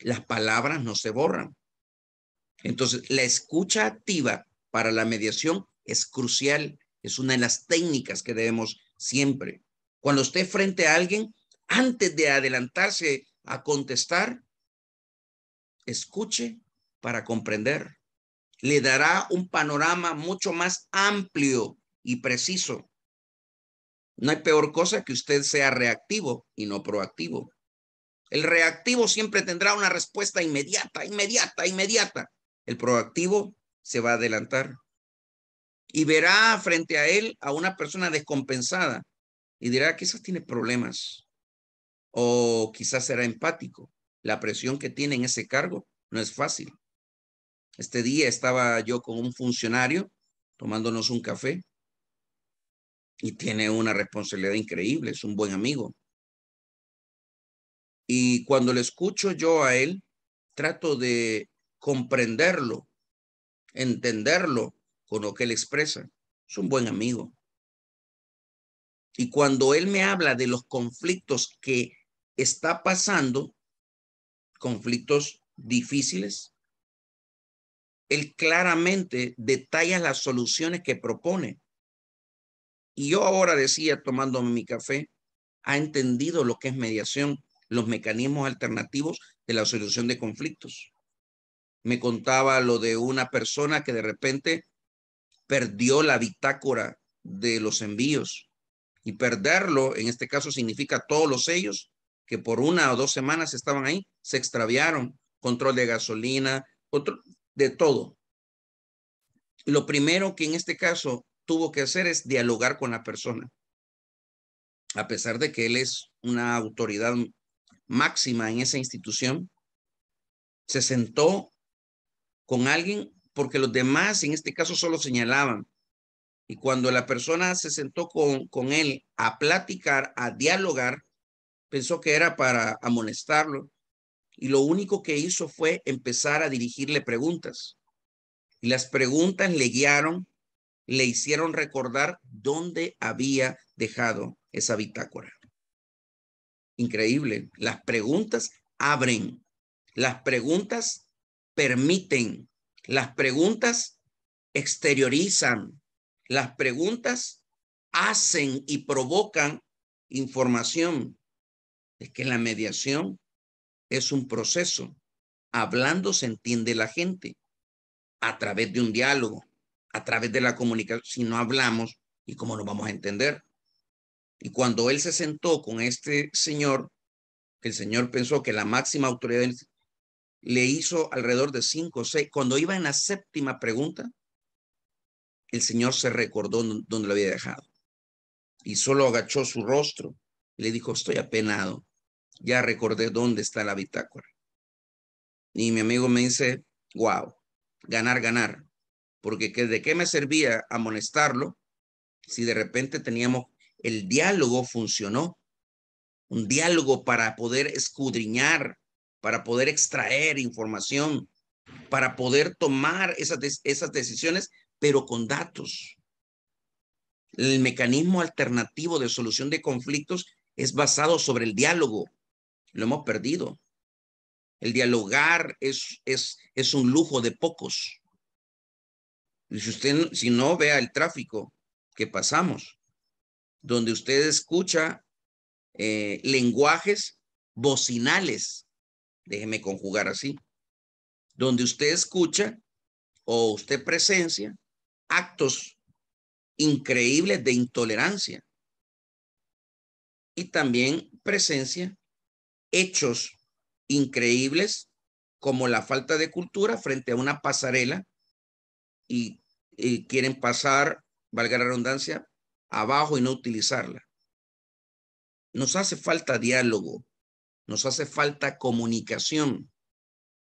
A: Las palabras no se borran. Entonces, la escucha activa para la mediación es crucial, es una de las técnicas que debemos siempre. Cuando esté frente a alguien, antes de adelantarse a contestar, escuche para comprender. Le dará un panorama mucho más amplio y preciso. No hay peor cosa que usted sea reactivo y no proactivo. El reactivo siempre tendrá una respuesta inmediata, inmediata, inmediata. El proactivo se va a adelantar y verá frente a él a una persona descompensada y dirá, quizás tiene problemas o quizás será empático. La presión que tiene en ese cargo no es fácil. Este día estaba yo con un funcionario tomándonos un café y tiene una responsabilidad increíble, es un buen amigo. Y cuando le escucho yo a él, trato de comprenderlo, entenderlo con lo que él expresa. Es un buen amigo. Y cuando él me habla de los conflictos que está pasando, conflictos difíciles, él claramente detalla las soluciones que propone. Y yo ahora decía, tomando mi café, ha entendido lo que es mediación los mecanismos alternativos de la solución de conflictos. Me contaba lo de una persona que de repente perdió la bitácora de los envíos y perderlo, en este caso, significa todos los sellos que por una o dos semanas estaban ahí, se extraviaron, control de gasolina, de todo. Lo primero que en este caso tuvo que hacer es dialogar con la persona, a pesar de que él es una autoridad máxima en esa institución, se sentó con alguien porque los demás en este caso solo señalaban. Y cuando la persona se sentó con, con él a platicar, a dialogar, pensó que era para amonestarlo y lo único que hizo fue empezar a dirigirle preguntas. Y las preguntas le guiaron, le hicieron recordar dónde había dejado esa bitácora. Increíble. Las preguntas abren. Las preguntas permiten. Las preguntas exteriorizan. Las preguntas hacen y provocan información. Es que la mediación es un proceso. Hablando se entiende la gente a través de un diálogo, a través de la comunicación. Si no hablamos, ¿y cómo nos vamos a entender? Y cuando él se sentó con este señor, el señor pensó que la máxima autoridad le hizo alrededor de cinco o seis, cuando iba en la séptima pregunta, el señor se recordó dónde lo había dejado. Y solo agachó su rostro y le dijo, estoy apenado, ya recordé dónde está la bitácora. Y mi amigo me dice, wow, ganar, ganar. Porque que, de qué me servía amonestarlo si de repente teníamos el diálogo funcionó. Un diálogo para poder escudriñar, para poder extraer información, para poder tomar esas, esas decisiones, pero con datos. El mecanismo alternativo de solución de conflictos es basado sobre el diálogo. Lo hemos perdido. El dialogar es, es, es un lujo de pocos. si usted, si no, vea el tráfico que pasamos donde usted escucha eh, lenguajes bocinales, déjeme conjugar así, donde usted escucha o usted presencia actos increíbles de intolerancia y también presencia hechos increíbles como la falta de cultura frente a una pasarela y quieren pasar, valga la redundancia, abajo y no utilizarla. Nos hace falta diálogo, nos hace falta comunicación.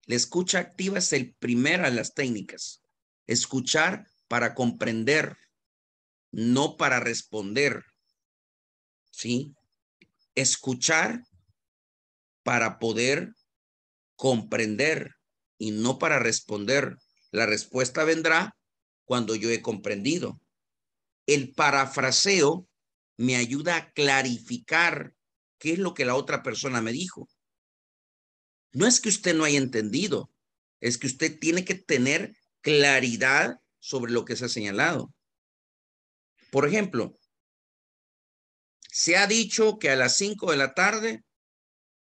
A: La escucha activa es el primero de las técnicas. Escuchar para comprender, no para responder. ¿Sí? Escuchar para poder comprender y no para responder. La respuesta vendrá cuando yo he comprendido. El parafraseo me ayuda a clarificar qué es lo que la otra persona me dijo. No es que usted no haya entendido, es que usted tiene que tener claridad sobre lo que se ha señalado. Por ejemplo, se ha dicho que a las cinco de la tarde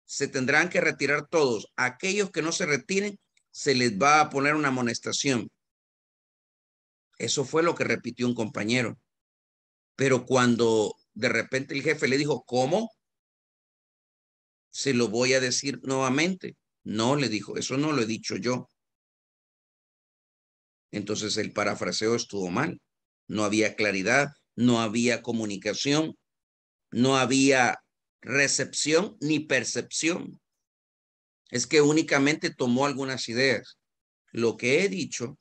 A: se tendrán que retirar todos. Aquellos que no se retiren, se les va a poner una amonestación. Eso fue lo que repitió un compañero. Pero cuando de repente el jefe le dijo, ¿cómo? Se lo voy a decir nuevamente. No, le dijo, eso no lo he dicho yo. Entonces el parafraseo estuvo mal. No había claridad, no había comunicación, no había recepción ni percepción. Es que únicamente tomó algunas ideas. Lo que he dicho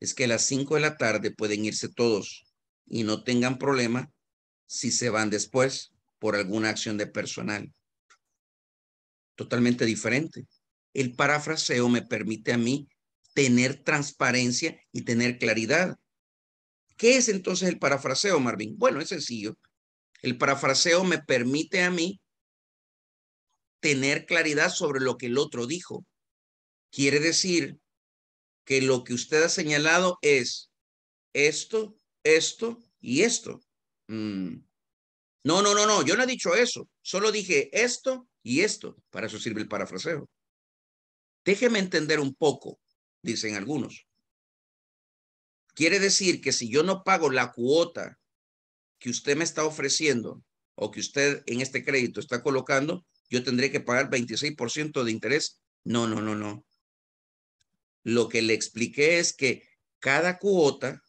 A: es que a las cinco de la tarde pueden irse todos y no tengan problema si se van después por alguna acción de personal. Totalmente diferente. El parafraseo me permite a mí tener transparencia y tener claridad. ¿Qué es entonces el parafraseo, Marvin? Bueno, es sencillo. El parafraseo me permite a mí tener claridad sobre lo que el otro dijo. Quiere decir que lo que usted ha señalado es, esto esto y esto. Mm. No, no, no, no, yo no he dicho eso. Solo dije esto y esto. Para eso sirve el parafraseo. Déjeme entender un poco, dicen algunos. Quiere decir que si yo no pago la cuota que usted me está ofreciendo o que usted en este crédito está colocando, yo tendré que pagar 26% de interés. No, no, no, no. Lo que le expliqué es que cada cuota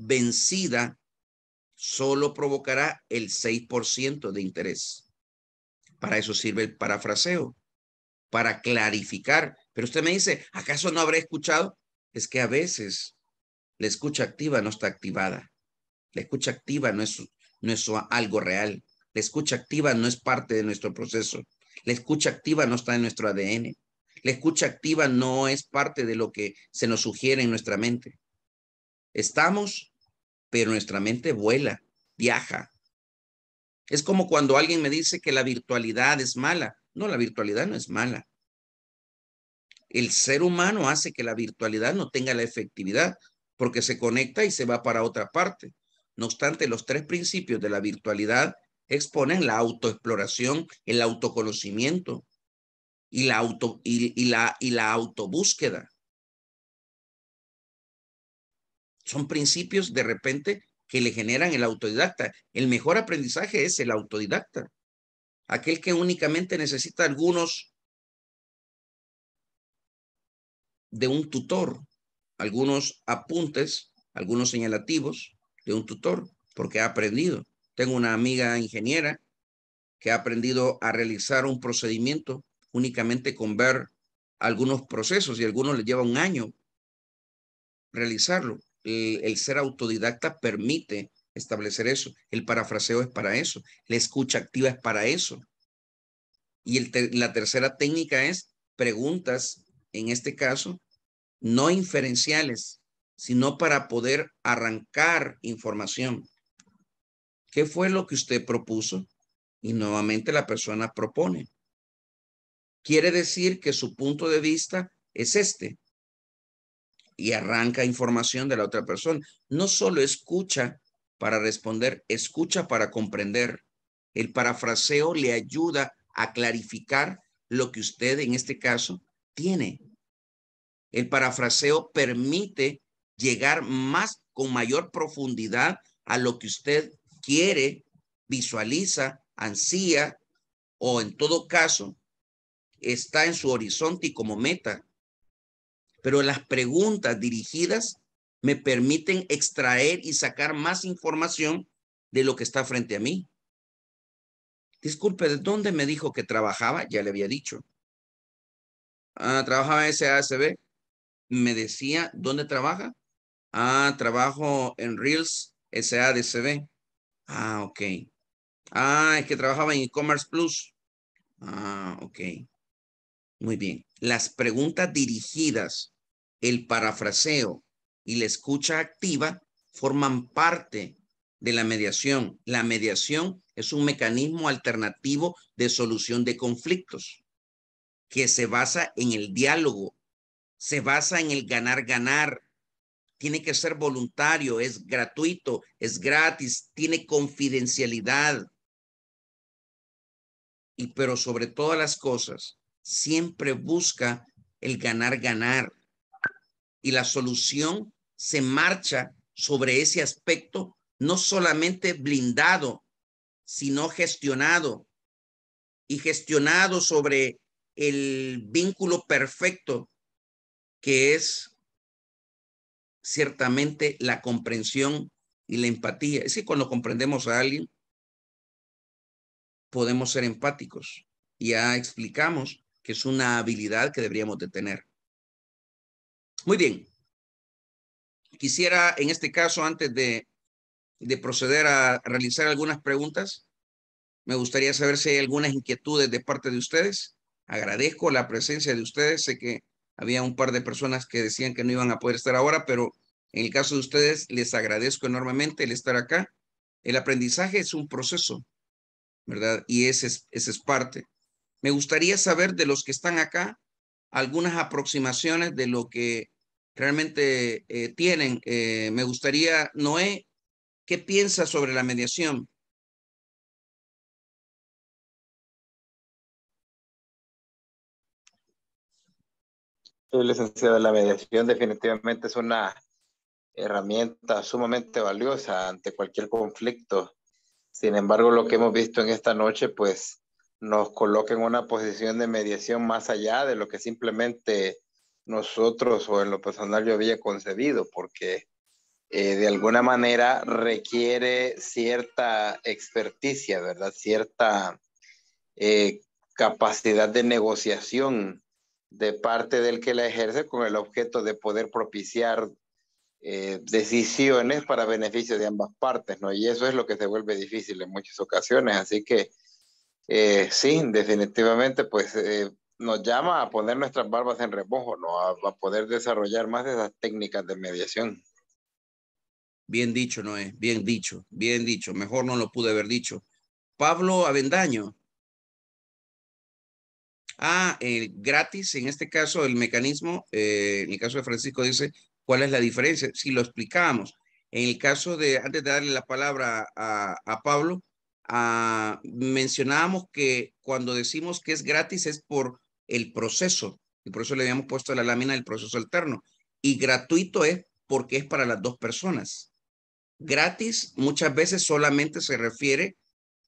A: vencida solo provocará el 6% de interés. Para eso sirve el parafraseo, para clarificar. Pero usted me dice, ¿acaso no habré escuchado? Es que a veces la escucha activa no está activada. La escucha activa no es, no es algo real. La escucha activa no es parte de nuestro proceso. La escucha activa no está en nuestro ADN. La escucha activa no es parte de lo que se nos sugiere en nuestra mente. Estamos pero nuestra mente vuela, viaja. Es como cuando alguien me dice que la virtualidad es mala. No, la virtualidad no es mala. El ser humano hace que la virtualidad no tenga la efectividad porque se conecta y se va para otra parte. No obstante, los tres principios de la virtualidad exponen la autoexploración, el autoconocimiento y la, autobúsqueda. Son principios de repente que le generan el autodidacta. El mejor aprendizaje es el autodidacta. Aquel que únicamente necesita algunos de un tutor, algunos apuntes, algunos señalativos de un tutor, porque ha aprendido. Tengo una amiga ingeniera que ha aprendido a realizar un procedimiento únicamente con ver algunos procesos y algunos le lleva un año realizarlo. Eh, el, ser autodidacta permite establecer eso. El parafraseo es para eso. La escucha activa es para eso. Y la tercera técnica es preguntas, en este caso, no inferenciales, sino para poder arrancar información. ¿Qué fue lo que usted propuso? Y nuevamente la persona propone. Quiere decir que su punto de vista es este y arranca información de la otra persona. No solo escucha para responder, escucha para comprender. El parafraseo le ayuda a clarificar lo que usted en este caso tiene. El parafraseo permite llegar más con mayor profundidad a lo que usted quiere, visualiza, ansía o en todo caso está en su horizonte y como meta pero las preguntas dirigidas me permiten extraer y sacar más información de lo que está frente a mí. Disculpe, ¿de dónde me dijo que trabajaba? Ya le había dicho. Ah, trabajaba en SASB. Me decía, ¿dónde trabaja? Ah, trabajo en Reels SASB. Ah, ok. Ah, es que trabajaba en e-commerce plus. Ah, ok. Muy bien. Las preguntas dirigidas, el parafraseo y la escucha activa forman parte de la mediación. La mediación es un mecanismo alternativo de solución de conflictos que se basa en el diálogo, se basa en el ganar-ganar. Tiene que ser voluntario, es gratuito, es gratis, tiene confidencialidad. Y pero sobre todas las cosas, siempre busca el ganar, ganar. Y la solución se marcha sobre ese aspecto, no solamente blindado, sino gestionado. Y gestionado sobre el vínculo perfecto, que es ciertamente la comprensión y la empatía. Es que cuando comprendemos a alguien, podemos ser empáticos. Ya explicamos es una habilidad que deberíamos de tener. Muy bien. Quisiera, en este caso, antes de, de proceder a realizar algunas preguntas, me gustaría saber si hay algunas inquietudes de parte de ustedes. Agradezco la presencia de ustedes. Sé que había un par de personas que decían que no iban a poder estar ahora, pero en el caso de ustedes, les agradezco enormemente el estar acá. El aprendizaje es un proceso, ¿verdad? Y ese ese es parte. Me gustaría saber de los que están acá algunas aproximaciones de lo que realmente eh, tienen. Eh, me gustaría, Noé, ¿qué piensas sobre la mediación?
B: de la mediación definitivamente es una herramienta sumamente valiosa ante cualquier conflicto. Sin embargo, lo que hemos visto en esta noche, pues nos coloca en una posición de mediación más allá de lo que simplemente nosotros o en lo personal yo había concebido, porque eh, de alguna manera requiere cierta experticia, ¿verdad? Cierta eh, capacidad de negociación de parte del que la ejerce con el objeto de poder propiciar eh, decisiones para beneficio de ambas partes, ¿no? Y eso es lo que se vuelve difícil en muchas ocasiones. Así que eh, sí, definitivamente, pues eh, nos llama a poner nuestras barbas en remojo, ¿no? A, poder desarrollar más de esas técnicas de mediación.
A: Bien dicho, Noé, bien dicho, bien dicho. Mejor no lo pude haber dicho. Pablo Avendaño. Ah, gratis, en este caso, el mecanismo, eh, en el caso de Francisco dice, ¿cuál es la diferencia? Si lo explicamos, en el caso de, antes de darle la palabra a Pablo, Ah, mencionábamos que cuando decimos que es gratis es por el proceso, y por eso le habíamos puesto la lámina del proceso alterno. Y gratuito es porque es para las dos personas. Gratis muchas veces solamente se refiere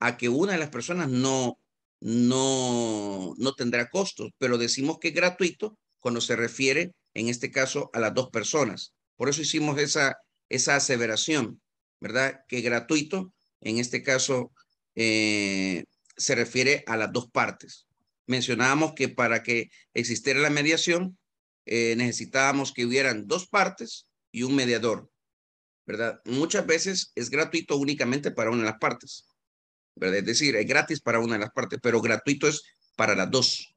A: a que una de las personas no, no, no tendrá costos, pero decimos que es gratuito cuando se refiere, en este caso, a las dos personas. Por eso hicimos esa, esa aseveración, ¿verdad? Que gratuito, en este caso, eh, se refiere a las dos partes. Mencionábamos que para que existiera la mediación eh, necesitábamos que hubieran dos partes y un mediador, ¿verdad? Muchas veces es gratuito únicamente para una de las partes, ¿verdad? Es decir, es gratis para una de las partes, pero gratuito es para las dos.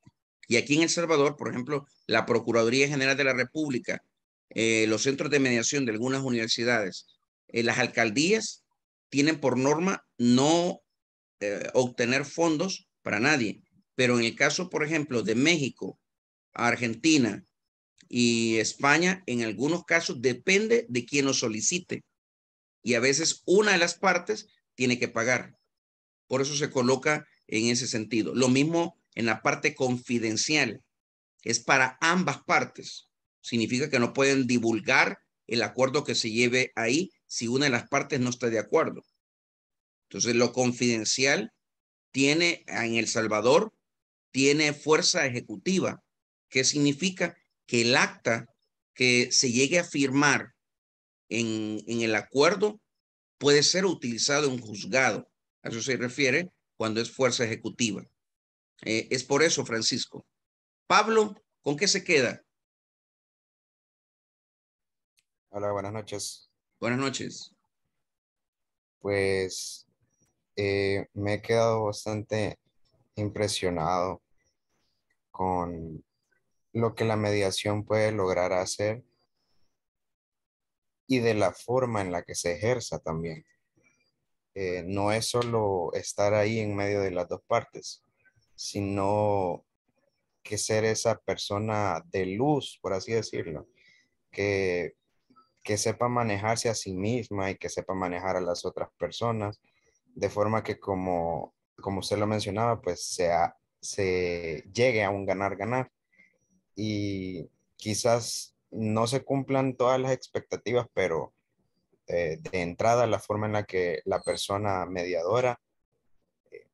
A: Y aquí en El Salvador, por ejemplo, la Procuraduría General de la República, eh, los centros de mediación de algunas universidades, las alcaldías tienen por norma no eh, obtener fondos para nadie. Pero en el caso, por ejemplo, de México, Argentina y España, en algunos casos depende de quien lo solicite. Y a veces una de las partes tiene que pagar. Por eso se coloca en ese sentido. Lo mismo en la parte confidencial. Es para ambas partes. Significa que no pueden divulgar el acuerdo que se lleve ahí si una de las partes no está de acuerdo. Entonces, lo confidencial tiene en El Salvador, tiene fuerza ejecutiva, que significa que el acta que se llegue a firmar en, el acuerdo puede ser utilizado en juzgado. A eso se refiere cuando es fuerza ejecutiva. Eh, es por eso, Francisco. Pablo, ¿con qué se queda? Hola, buenas noches. Buenas noches.
B: Pues eh, me he quedado bastante impresionado con lo que la mediación puede lograr hacer y de la forma en la que se ejerza también. Eh, no es solo estar ahí en medio de las dos partes, sino que ser esa persona de luz, por así decirlo, que sepa manejarse a sí misma y que sepa manejar a las otras personas de forma que como, como usted lo mencionaba, pues se llegue a un ganar-ganar. Y quizás no se cumplan todas las expectativas, pero eh, de entrada la forma en la que la persona mediadora eh,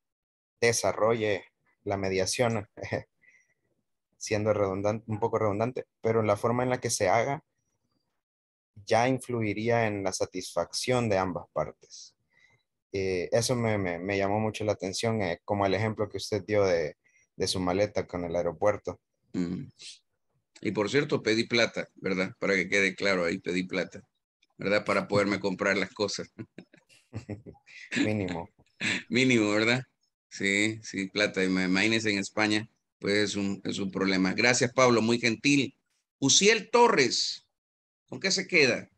B: desarrolle la mediación, siendo redundante, un poco redundante, pero la forma en la que se haga ya influiría en la satisfacción de ambas partes. Eh, eso me, llamó mucho la atención, eh, como el ejemplo que usted dio de, su maleta con el aeropuerto.
A: Mm. Y por cierto, pedí plata, ¿verdad? Para que quede claro ahí, pedí plata, ¿verdad? Para poderme comprar las cosas.
B: Mínimo.
A: Mínimo, ¿verdad? Sí, sí, plata. imagínese en España, pues es un, es un problema. Gracias, Pablo, muy gentil. Uciel Torres, ¿con qué se queda?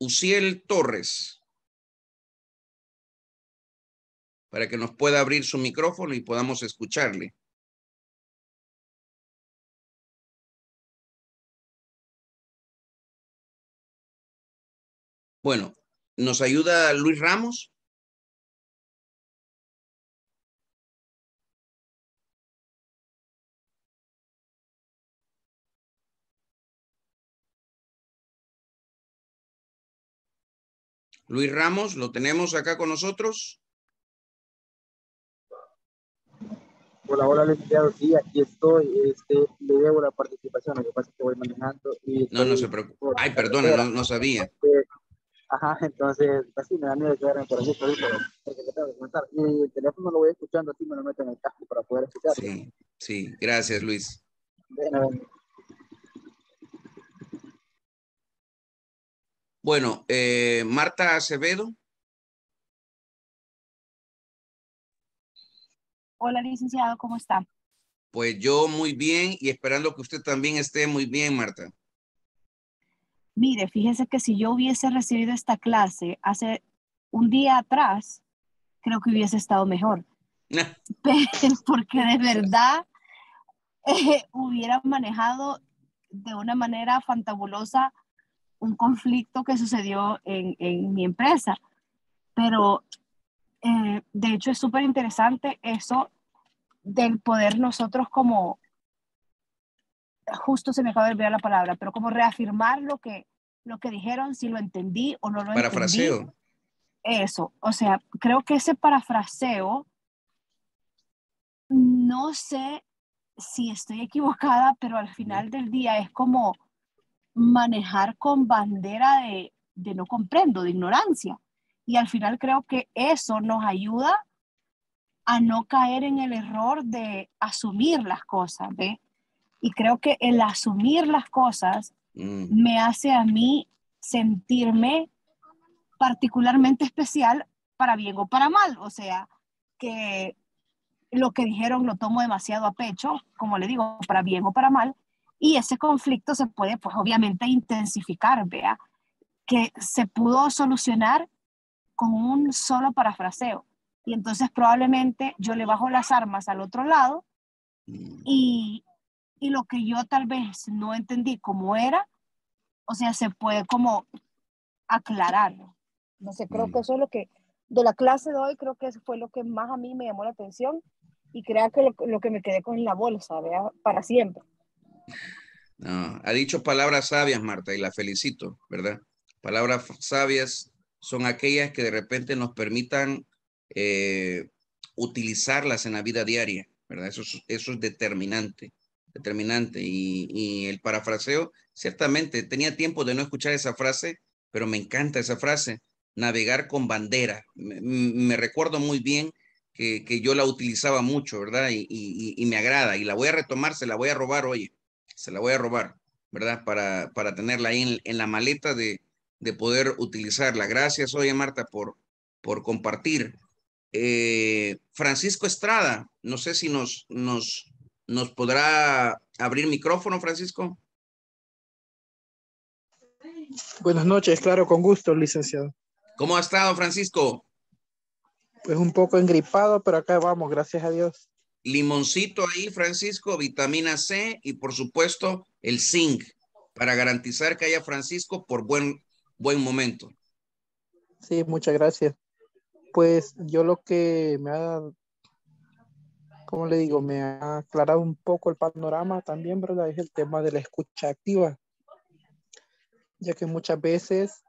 C: Uciel Torres para que nos pueda abrir su micrófono y podamos escucharle. Bueno, nos ayuda Luis Ramos. Luis Ramos, ¿lo tenemos acá con nosotros? Hola, hola, licenciado. Sí, aquí estoy. Este, le debo la participación. Lo que pasa es que voy manejando. Y
A: no, no se preocupe. Ay, perdón, no, sabía.
C: Este, ajá, entonces, así me da miedo quedarme por aquí, por porque te Y el teléfono lo voy escuchando, así me lo meto en el casco para poder escuchar. Sí,
A: sí, gracias, Luis. Bueno, eh, Marta Acevedo.
D: Hola, licenciado, ¿cómo está?
A: Pues yo muy bien y esperando que usted también esté muy bien, Marta.
D: Mire, fíjese que si yo hubiese recibido esta clase hace un día atrás, creo que hubiese estado mejor. Porque de verdad eh, hubiera manejado de una manera fantabulosa un conflicto que sucedió en, en mi empresa. Pero eh, de hecho es súper interesante eso del poder nosotros como, justo se me acaba de olvidar la palabra, pero como reafirmar lo que, lo que dijeron, si lo entendí o no lo entendí. Parafraseo. Eso, o sea, creo que ese parafraseo, no sé si estoy equivocada, pero al final del día es como manejar con bandera de, no comprendo, de ignorancia. Y al final creo que eso nos ayuda a no caer en el error de asumir las cosas, Y creo que el asumir las cosas mm. me hace a mí sentirme particularmente especial para bien o para mal. O sea, que lo que dijeron lo tomo demasiado a pecho, como le digo, para bien o para mal, y ese conflicto se puede, pues obviamente, intensificar, vea, que se pudo solucionar con un solo parafraseo. Y entonces probablemente yo le bajo las armas al otro lado y, lo que yo tal vez no entendí cómo era, o sea, se puede como aclararlo. No sé, creo que mm. eso es lo que, de la clase de hoy, creo que eso fue lo que más a mí me llamó la atención y creo que lo, que me quedé con la bolsa, ¿vea? Para siempre.
A: No, ha dicho palabras sabias, Marta, y la felicito, ¿verdad? Palabras sabias son aquellas que de repente nos permitan eh, utilizarlas en la vida diaria, ¿verdad? Eso es, determinante, determinante. Y, el parafraseo, ciertamente, tenía tiempo de no escuchar esa frase, pero me encanta esa frase, navegar con bandera. Me recuerdo muy bien que, yo la utilizaba mucho, ¿verdad? Y, y me agrada, y la voy a retomar, se la voy a robar, oye se la voy a robar, ¿verdad? Para, para tenerla ahí en, la maleta de, poder utilizarla. Gracias, oye Marta, por, por compartir. Eh, Francisco Estrada, no sé si nos, nos, nos podrá abrir micrófono, Francisco.
E: Buenas noches, claro, con gusto, licenciado.
A: ¿Cómo ha estado, Francisco?
E: Pues un poco engripado, pero acá vamos, gracias a Dios.
A: Limoncito ahí, Francisco, vitamina C y por supuesto el zinc para garantizar que haya Francisco por buen, buen momento.
E: Sí, muchas gracias. Pues yo lo que me ha, cómo le digo, me ha aclarado un poco el panorama también, ¿verdad? Es el tema de la escucha activa, ya que muchas veces,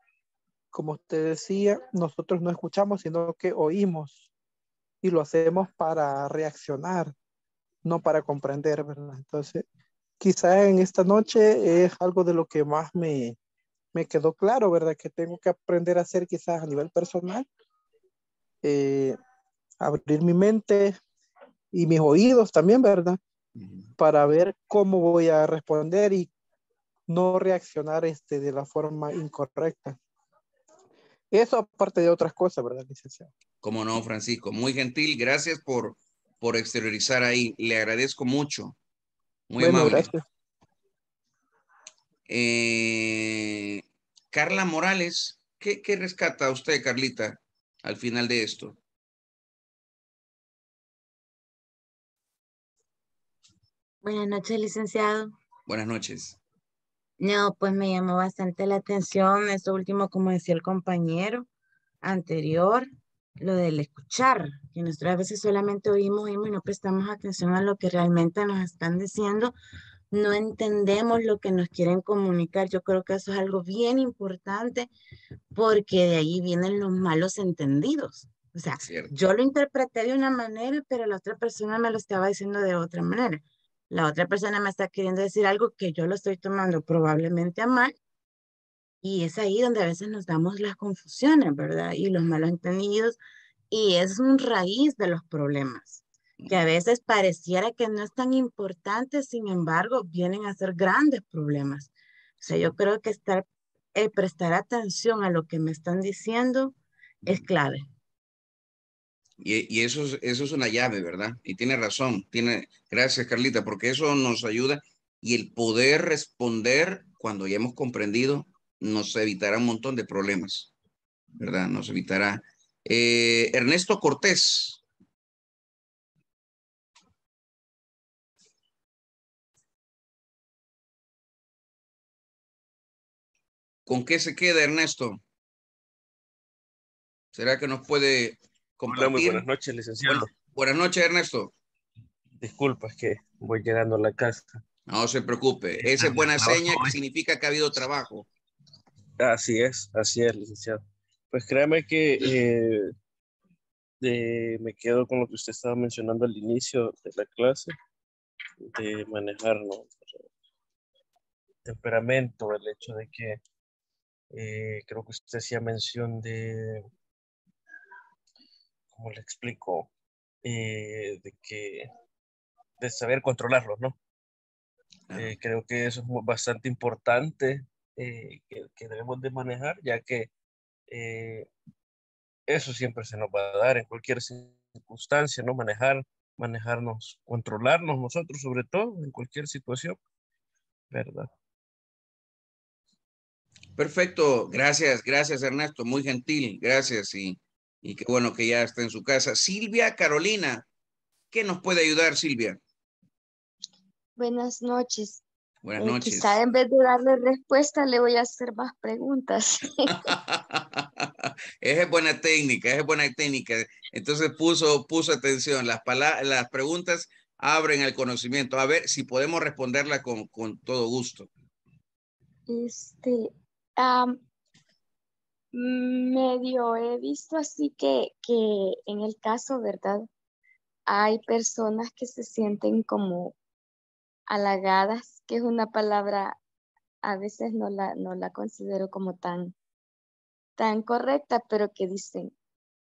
E: como usted decía, nosotros no escuchamos, sino que oímos y lo hacemos para reaccionar, no para comprender, ¿verdad? Entonces, quizá en esta noche es algo de lo que más me, quedó claro, ¿verdad? Que tengo que aprender a hacer quizás a nivel personal, eh, abrir mi mente y mis oídos también, ¿verdad? Para ver cómo voy a responder y no reaccionar este, de la forma incorrecta. Eso aparte de otras cosas, ¿verdad, licenciado?
A: Como no, Francisco. Muy gentil. Gracias por, exteriorizar ahí. Le agradezco mucho. Muy amable. Eh, Carla Morales, ¿qué, ¿qué rescata usted, Carlita, al final de esto?
C: Buenas
D: noches, licenciado.
A: Buenas noches.
D: No, pues me llamó bastante la atención esto último, como decía el compañero anterior, lo del escuchar, que nosotros a veces solamente oímos, y no prestamos atención a lo que realmente nos están diciendo, no entendemos lo que nos quieren comunicar. Yo creo que eso es algo bien importante porque de ahí vienen los malos entendidos. O sea, yo lo interpreté de una manera, pero la otra persona me lo estaba diciendo de otra manera. La otra persona me está queriendo decir algo que yo lo estoy tomando probablemente a mal y es ahí donde a veces nos damos las confusiones, ¿verdad? Y los malentendidos. Y es un raíz de los problemas, que a veces pareciera que no es tan importante, sin embargo, vienen a ser grandes problemas. O sea, yo creo que estar, eh, prestar atención a lo que me están diciendo es clave.
A: Y, eso, es, eso es una llave, ¿verdad? Y tiene razón, tiene, gracias Carlita, porque eso nos ayuda y el poder responder cuando ya hemos comprendido nos evitará un montón de problemas, ¿verdad? Nos evitará. Eh, Ernesto
C: Cortés. ¿Con qué se
A: queda, Ernesto? ¿Será que nos puede compartir? buenas noches, licenciado. buenas noches, Ernesto. Disculpas que voy llegando a la casa. No se preocupe. Esa es ah, buena seña que significa que ha habido trabajo.
F: Así es, así es, licenciado. Pues créame que eh, eh, me quedo con lo que usted estaba mencionando al inicio de la clase, de manejar manejarnos, temperamento, el hecho de que eh, creo que usted hacía mención de, como le explico? de que, de saber controlarlo, ¿no? creo que eso es bastante importante eh, que, debemos de manejar, ya que eh, eso siempre se nos va a dar en cualquier circunstancia, ¿no? Manejar, manejarnos, controlarnos nosotros sobre todo en cualquier
C: situación, ¿verdad?
A: Perfecto, gracias, gracias Ernesto, muy gentil, gracias y, y qué bueno que ya está en su casa. Silvia Carolina, ¿qué nos puede ayudar Silvia?
F: Buenas noches.
A: Buenas eh, noches. quizá
F: en vez de darle respuesta le voy a hacer más preguntas.
A: Esa es buena técnica, es buena técnica. Entonces puso, puso atención. Las, las preguntas abren el conocimiento. A ver si podemos responderla con, todo gusto.
F: Este, medio he visto así que, que en el caso, ¿verdad? Hay personas que se sienten como halagadas que es una palabra, a veces no la, no la considero como tan, tan correcta, pero que dicen,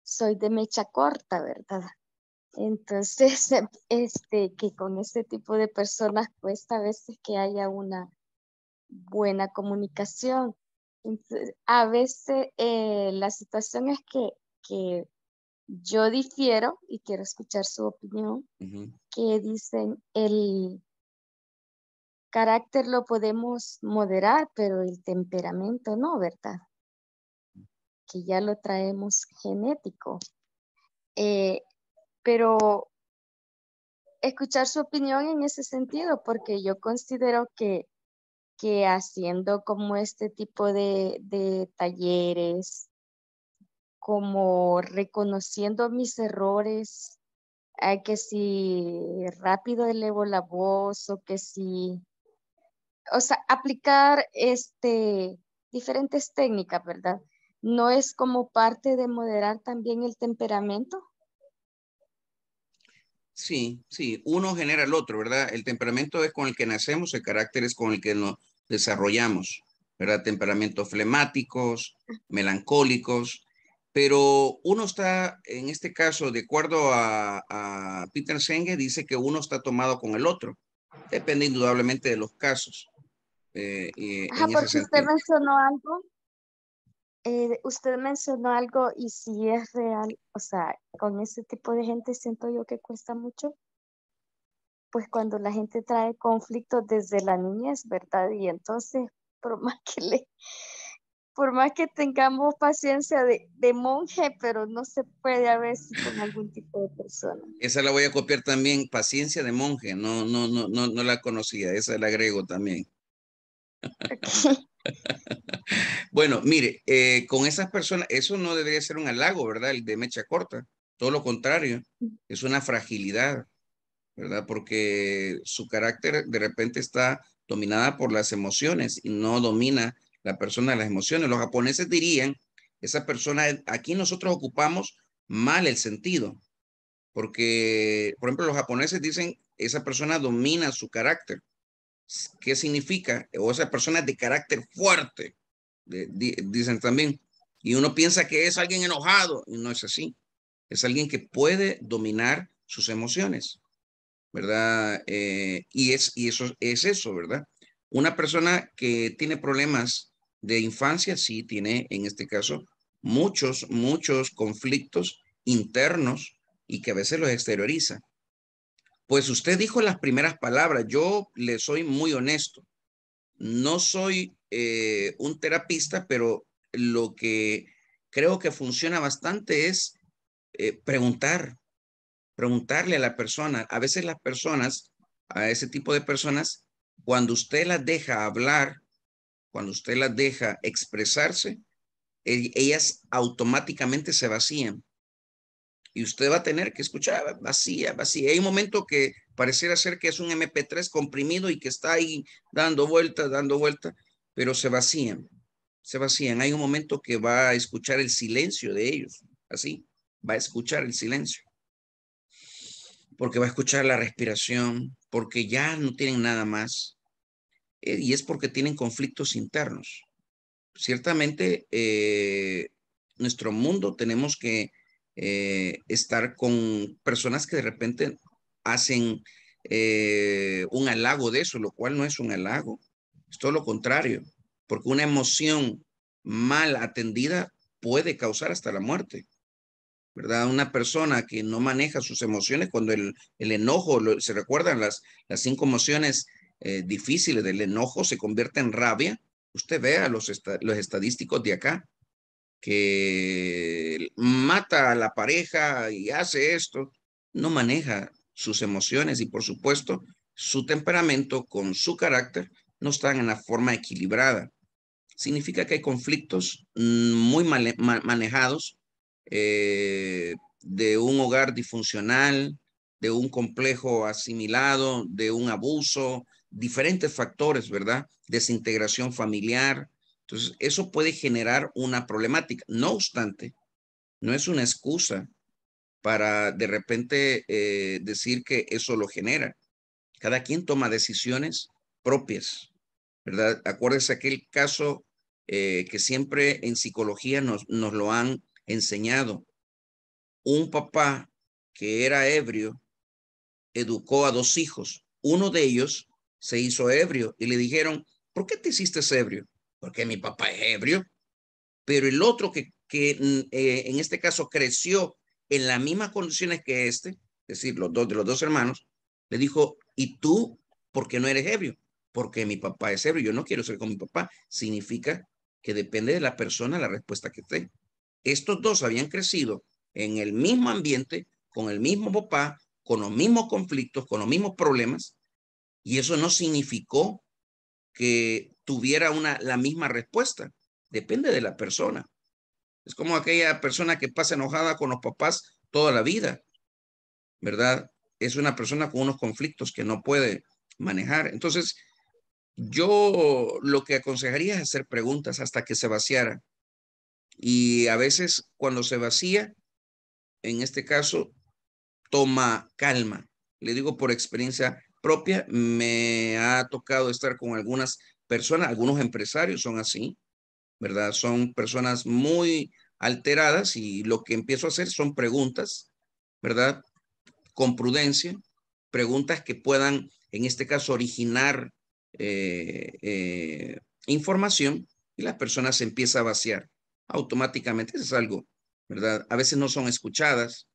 F: soy de mecha corta, ¿verdad? Entonces, este, que con este tipo de personas cuesta a veces que haya una buena comunicación. Entonces, a veces eh, la situación es que, que yo difiero y quiero escuchar su opinión, que dicen el, carácter lo podemos moderar, pero el temperamento no, ¿verdad? Que ya lo traemos genético. Eh, pero escuchar su opinión en ese sentido, porque yo considero que, que haciendo como este tipo de, talleres, como reconociendo mis errores, que si rápido elevo la voz o que si o sea, aplicar este, diferentes técnicas, ¿verdad? ¿No es como parte de moderar también el temperamento?
A: Sí, sí, uno genera el otro, ¿verdad? El temperamento es con el que nacemos, el carácter es con el que nos desarrollamos, ¿verdad? Temperamentos flemáticos, melancólicos, pero uno está, en este caso, de acuerdo a, a Peter Senge, dice que uno está tomado con el otro, depende indudablemente de los casos. Eh, Ajá, porque usted
F: mencionó algo. Eh, usted mencionó algo y si es real, o sea, con ese tipo de gente siento yo que cuesta mucho, pues cuando la gente trae conflictos desde la niñez, ¿verdad? Y entonces, por más que le, por más que tengamos paciencia de, de monje, pero no se puede a veces con algún
C: tipo de persona.
A: Esa la voy a copiar también, paciencia de monje, no, no, no, no la conocía, esa la agrego también. bueno, mire, eh, con esas personas, eso no debería ser un halago, ¿verdad? El de mecha corta. Todo lo contrario, es una fragilidad, ¿verdad? Porque su carácter de repente está dominada por las emociones y no domina la persona las emociones. Los japoneses dirían, esa persona, aquí nosotros ocupamos mal el sentido, porque, por ejemplo, los japoneses dicen, esa persona domina su carácter. ¿Qué significa? O esas personas de carácter fuerte, dicen también. Y uno piensa que es alguien enojado, y no es así. Es alguien que puede dominar sus emociones, ¿verdad? Eh, y, es, y eso es eso, ¿verdad? Una persona que tiene problemas de infancia, sí tiene, en este caso, muchos, muchos conflictos internos y que a veces los exterioriza. Pues usted dijo las primeras palabras. Yo le soy muy honesto. No soy eh, un terapista, pero lo que creo que funciona bastante es eh, preguntar, preguntarle a la persona. A veces las personas, a ese tipo de personas, cuando usted las deja hablar, cuando usted las deja expresarse, e, ellas automáticamente se vacían y usted va a tener que escuchar vacía, vacía. Hay un momento que pareciera ser que es un MP3 comprimido y que está ahí dando vueltas, dando vueltas, pero se vacían, se vacían. Hay un momento que va a escuchar el silencio de ellos, así, va a escuchar el silencio. Porque va a escuchar la respiración, porque ya no tienen nada más. Eh, y es porque tienen conflictos internos. Ciertamente, eh, nuestro mundo tenemos que eh, estar con personas que de repente hacen eh, un halago de eso, lo cual no es un halago, es todo lo contrario, porque una emoción mal atendida puede causar hasta la muerte. ¿Verdad? Una persona que no maneja sus emociones, cuando el, enojo, se recuerdan las, cinco emociones eh, difíciles del enojo, se convierte en rabia. Usted vea los, los estadísticos de acá, que mata a la pareja y hace esto, no maneja sus emociones y por supuesto su temperamento con su carácter no están en la forma equilibrada. Significa que hay conflictos mm, muy manejados eh, de un hogar disfuncional, de un complejo asimilado, de un abuso, diferentes factores, ¿verdad? Desintegración familiar, entonces, eso puede generar una problemática. No obstante, no es una excusa para de repente eh, decir que eso lo genera. Cada quien toma decisiones propias, ¿verdad? Acuérdese aquel caso eh, que siempre en psicología nos, nos lo han enseñado. Un papá que era ebrio educó a dos hijos. Uno de ellos se hizo ebrio y le dijeron, ¿por qué te hiciste ebrio? porque mi papá es ebrio, pero el otro que, mm, eh, en este caso creció en las mismas condiciones que este, es decir, los dos de los dos hermanos, le dijo, ¿y tú por qué no eres ebrio? Porque mi papá es ebrio, yo no quiero ser con mi papá. Significa que depende de la persona la respuesta que tenga. Estos dos habían crecido en el mismo ambiente, con el mismo papá, con los mismos conflictos, con los mismos problemas, y eso no significó que tuviera una, la misma respuesta. Depende de la persona. Es como aquella persona que pasa enojada con los papás toda la vida, ¿verdad? Es una persona con unos conflictos que no puede manejar. Entonces, yo lo que aconsejaría es hacer preguntas hasta que se vaciara. Y a veces cuando se vacía, en este caso, toma calma. Le digo por experiencia propia, me ha tocado estar con algunas personas, algunos empresarios son así, ¿verdad? Son personas muy alteradas y lo que empiezo a hacer son preguntas, ¿verdad? Con prudencia, preguntas que puedan, en este caso, originar eh, eh, información y la persona se empieza a vaciar automáticamente. Eso es algo, ¿verdad? A veces no son escuchadas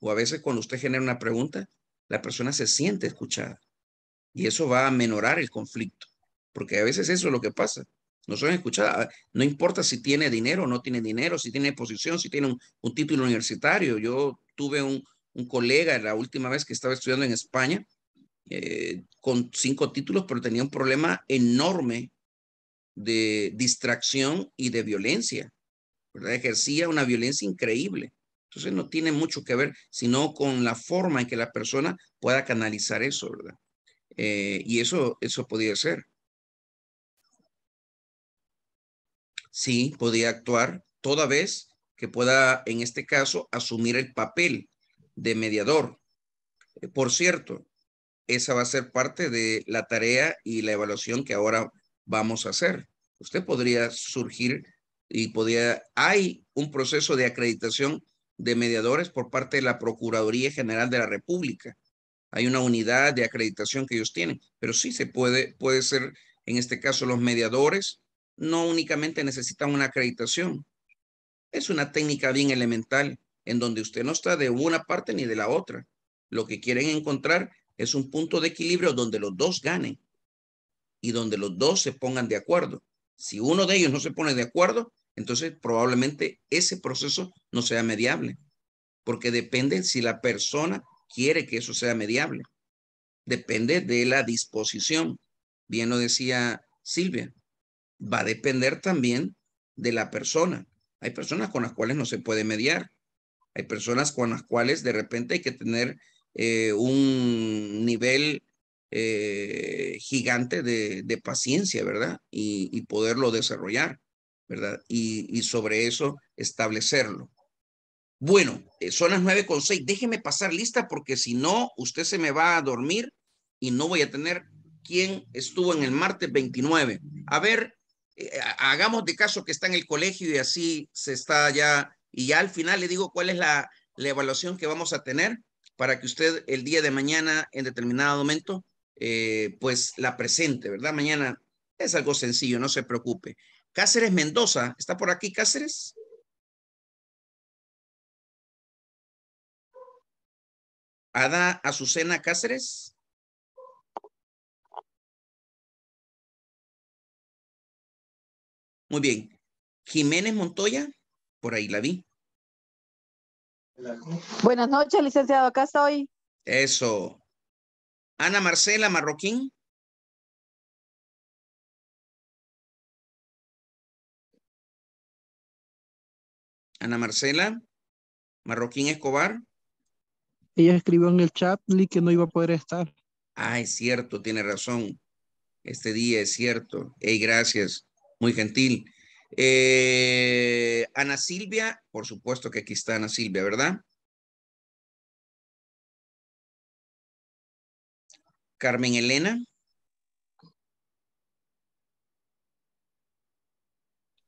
A: o a veces cuando usted genera una pregunta, la persona se siente escuchada y eso va a menorar el conflicto porque a veces eso es lo que pasa. No son escuchadas. Ah, no importa si tiene dinero o no tiene dinero, si tiene posición, si tiene un, título universitario. Yo tuve un, colega la última vez que estaba estudiando en España eh, con cinco títulos, pero tenía un problema enorme de distracción y de violencia. Ejercía una violencia increíble. Entonces no tiene mucho que ver, sino con la forma en que la persona pueda canalizar eso, ¿verdad? Eh, y eso, eso podría ser. sí podría actuar toda vez que pueda, en este caso, asumir el papel de mediador. Eh, por cierto, esa va a ser parte de la tarea y la evaluación que ahora vamos a hacer. Usted podría surgir y podría, hay un proceso de acreditación de mediadores por parte de la Procuraduría General de la República. Hay una unidad de acreditación que ellos tienen, pero sí se puede, puede ser en este caso los mediadores no únicamente necesitan una acreditación. Es una técnica bien elemental en donde usted no está de una parte ni de la otra. Lo que quieren encontrar es un punto de equilibrio donde los dos ganen y donde los dos se pongan de acuerdo. Si uno de ellos no se pone de acuerdo, entonces probablemente ese proceso no sea mediable, porque depende si la persona quiere que eso sea mediable. Depende de la disposición. Bien lo decía Silvia, va a depender también de la persona. Hay personas con las cuales no se puede mediar. Hay personas con las cuales de repente hay que tener eh, un nivel eh, gigante de, paciencia, ¿verdad? Y, poderlo desarrollar, ¿verdad? Y, sobre eso establecerlo. Bueno, eh, son las nueve con seis. Déjeme pasar lista porque si no, usted se me va a dormir y no voy a tener quién estuvo en el martes 29. A ver, eh, hagamos de caso que está en el colegio y así se está ya, y ya al final le digo cuál es la, evaluación que vamos a tener para que usted el día de mañana en determinado momento eh, pues la presente, ¿verdad? Mañana es algo sencillo, no se preocupe. Cáceres Mendoza, ¿está por aquí Cáceres?
C: Ada Azucena Cáceres. Muy bien. Jiménez
A: Montoya, por ahí la vi.
D: Buenas noches, licenciado. Acá estoy.
A: Eso. Ana Marcela Marroquín. Ana Marcela Marroquín Escobar.
E: Ella escribió en el chat que no iba a poder estar.
A: Ah, es cierto, tiene razón. Este día es cierto. Hey, gracias. Muy gentil. Eh, Ana Silvia, por supuesto que aquí está Ana Silvia, ¿verdad?
C: Carmen Elena.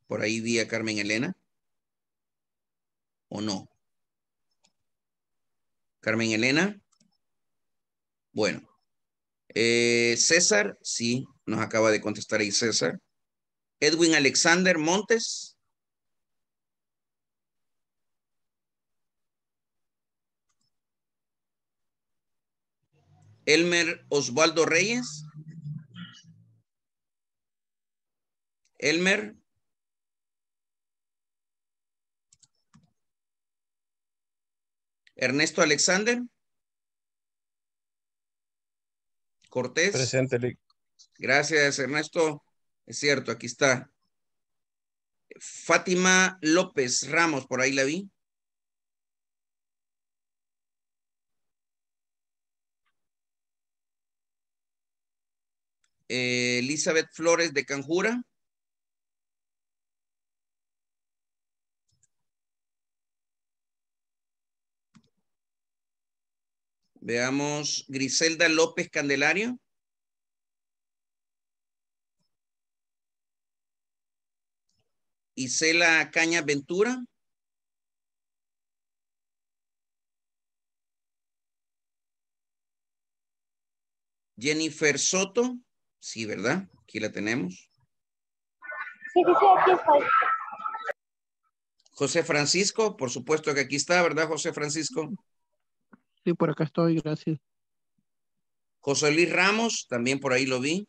A: Por ahí vi Carmen Elena. ¿O no? Carmen Elena. Bueno. Eh, César, sí, nos acaba de contestar ahí César. Edwin Alexander Montes. Elmer Osvaldo Reyes. Elmer. Ernesto Alexander. Cortés. Presente. Gracias, Ernesto. Es cierto, aquí está. Fátima López Ramos, por ahí la vi. Elizabeth Flores de Canjura. Veamos, Griselda López Candelario. Isela Caña Ventura. Jennifer Soto. Sí, ¿verdad? Aquí la tenemos.
C: Sí, sí, aquí estoy.
A: José Francisco, por supuesto que aquí está, ¿verdad, José Francisco?
E: Sí, por acá estoy, gracias.
A: José Luis Ramos, también por ahí lo vi.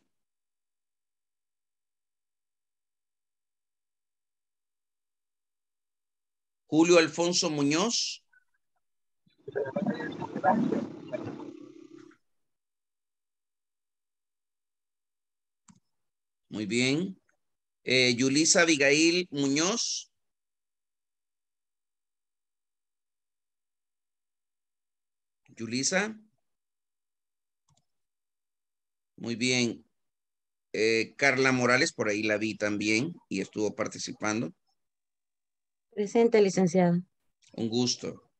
A: Julio Alfonso Muñoz. Muy bien. Eh, Yulisa Abigail Muñoz. Yulisa. Muy bien. Eh, Carla Morales, por ahí la vi también y estuvo participando.
D: Presente, licenciado.
A: Un gusto.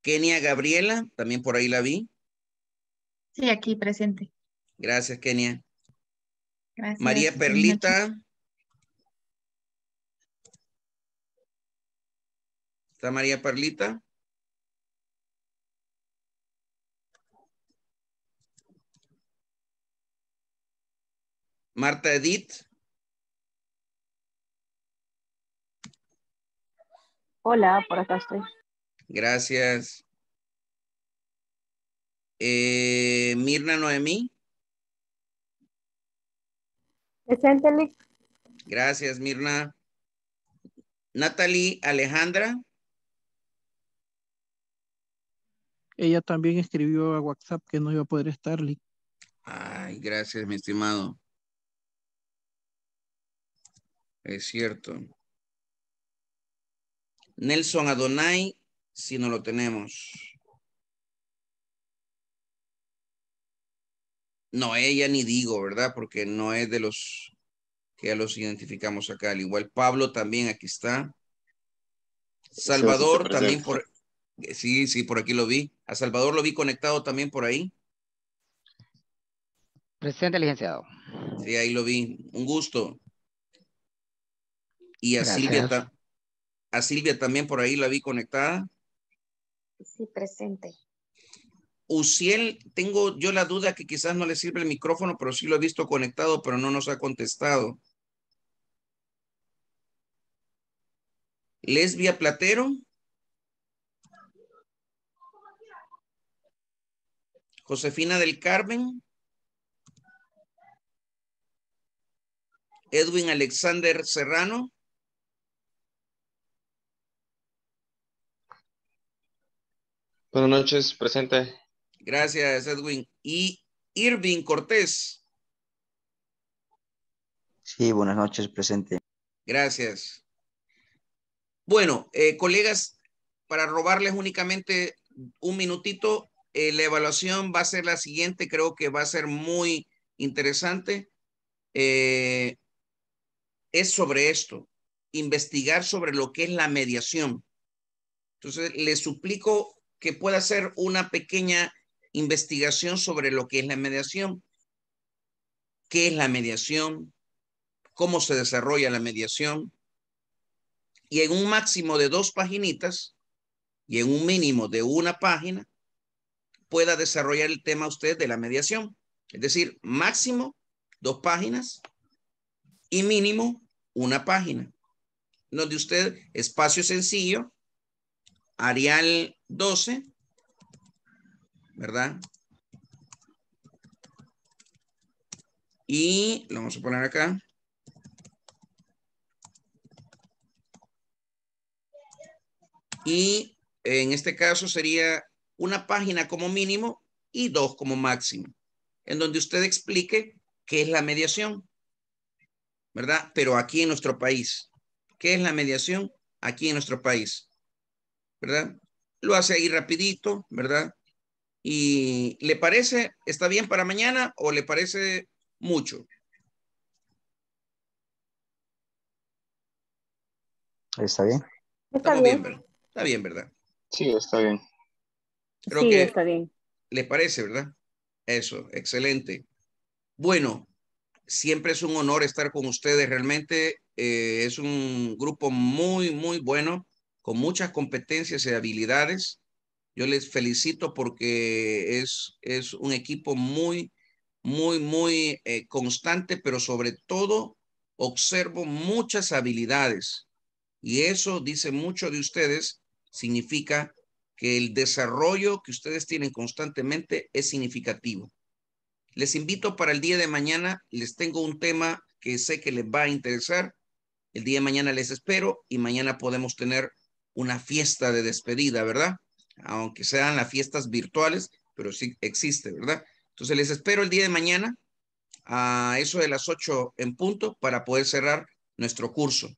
A: Kenia Gabriela, también por ahí la vi.
D: Sí, aquí presente.
A: Gracias, Kenia.
D: Gracias. María Perlita.
A: ¿Está María Perlita? Marta Edith.
D: Hola, por acá estoy.
A: Gracias. Eh, Mirna Noemí. Presente, Gracias, Mirna. Natalie Alejandra.
E: Ella también escribió a WhatsApp que no iba a poder estar,
A: Ay, gracias, mi estimado. Es cierto. Nelson Adonai, si no lo tenemos. No, ella ni digo, ¿verdad? Porque no es de los que ya los identificamos acá. Al igual Pablo también aquí está. Salvador también por... Sí, sí, por aquí lo vi. A Salvador lo vi conectado también por ahí. Presidente, licenciado. Sí, ahí lo vi. Un gusto. Y a Silvia está. A Silvia también por ahí la vi conectada. Sí, presente. Uciel, tengo yo la duda que quizás no le sirve el micrófono, pero sí lo he visto conectado, pero no nos ha contestado. Lesbia Platero. Josefina del Carmen. Edwin Alexander Serrano.
B: Buenas noches, presente.
A: Gracias, Edwin. Y Irving Cortés.
B: Sí, buenas noches, presente.
A: Gracias. Bueno, eh, colegas, para robarles únicamente un minutito, eh, la evaluación va a ser la siguiente, creo que va a ser muy interesante. Eh, es sobre esto, investigar sobre lo que es la mediación. Entonces, les suplico que pueda hacer una pequeña investigación sobre lo que es la mediación, qué es la mediación, cómo se desarrolla la mediación, y en un máximo de dos paginitas y en un mínimo de una página pueda desarrollar el tema usted de la mediación. Es decir, máximo dos páginas y mínimo una página, donde usted, espacio sencillo, Arial 12, ¿verdad? Y lo vamos a poner acá. Y en este caso sería una página como mínimo y dos como máximo, en donde usted explique qué es la mediación, ¿verdad? Pero aquí en nuestro país. ¿Qué es la mediación? Aquí en nuestro país, ¿verdad? lo hace ahí rapidito, ¿verdad? Y le parece, ¿está bien para mañana o le parece mucho? Está bien. Está bien. ¿verdad? Sí, está bien. Creo está bien. Le parece, ¿verdad? Eso, excelente. Bueno, siempre es un honor estar con ustedes. Realmente eh, es un grupo muy, muy bueno con muchas competencias y habilidades. Yo les felicito porque es, es un equipo muy, muy, muy eh, constante, pero sobre todo observo muchas habilidades. Y eso dice mucho de ustedes, significa que el desarrollo que ustedes tienen constantemente es significativo. Les invito para el día de mañana, les tengo un tema que sé que les va a interesar. El día de mañana les espero y mañana podemos tener una fiesta de despedida, ¿verdad? Aunque sean las fiestas virtuales, pero sí existe, ¿verdad? Entonces les espero el día de mañana a eso de las 8 en punto para poder cerrar nuestro curso,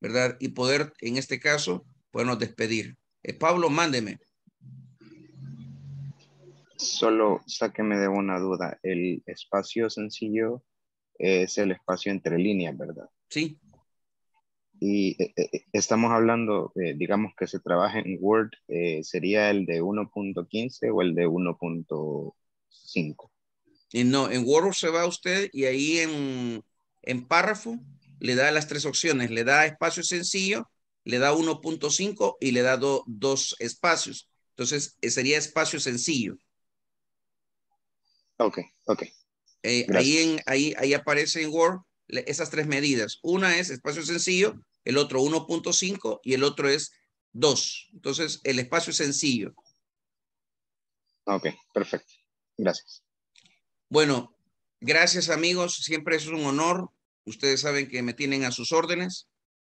A: ¿verdad? Y poder, en este caso, podernos despedir. Eh, Pablo, mándeme.
B: Solo sáqueme de una duda. El espacio sencillo es el espacio entre líneas, ¿verdad? Sí, y eh, eh, eh, estamos hablando, digamos que se trabaja en Word, sería el de 1.15 o el de 1.5. No, en Word se va
A: usted y ahí en, en párrafo le da las tres opciones, le da espacio sencillo, le da 1.5 y le da do, dos espacios. Entonces sería espacio sencillo.
B: Ok, ok. ahí, en,
A: ahí, ahí aparece en Word esas tres medidas. Una es espacio sencillo, el otro 1.5 y el otro es 2. Entonces, el espacio es sencillo.
B: Ah, ok, perfecto. Gracias.
A: Bueno, gracias amigos. Siempre es un honor. Ustedes saben que me tienen a sus órdenes,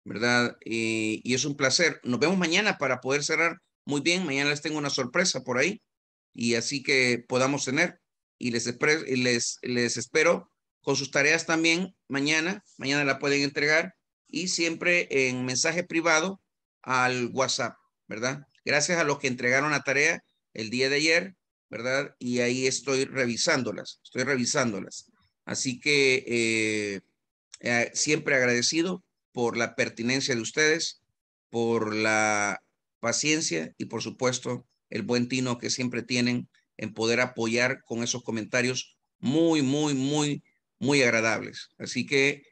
A: ¿verdad? Y, es un placer. Nos vemos mañana para poder cerrar muy bien. Mañana les tengo una sorpresa por ahí y así que podamos tener. Y les, les, les espero con sus tareas también mañana. Mañana la pueden entregar y siempre en mensaje privado al WhatsApp, ¿verdad? Gracias a los que entregaron la tarea el día de ayer, ¿verdad? Y ahí estoy revisándolas, estoy revisándolas. Así que eh, eh, siempre agradecido por la pertinencia de ustedes, por la paciencia y por supuesto el buen tino que siempre tienen en poder apoyar con esos comentarios muy, muy, muy, muy agradables. Así que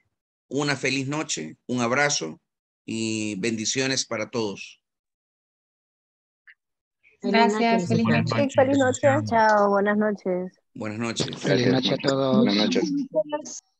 A: una feliz noche, un abrazo y bendiciones para todos.
D: Gracias, feliz noche. Feliz noche. Chao, buenas noches.
A: Buenas noches. Feliz noche a todos. Buenas
C: noches.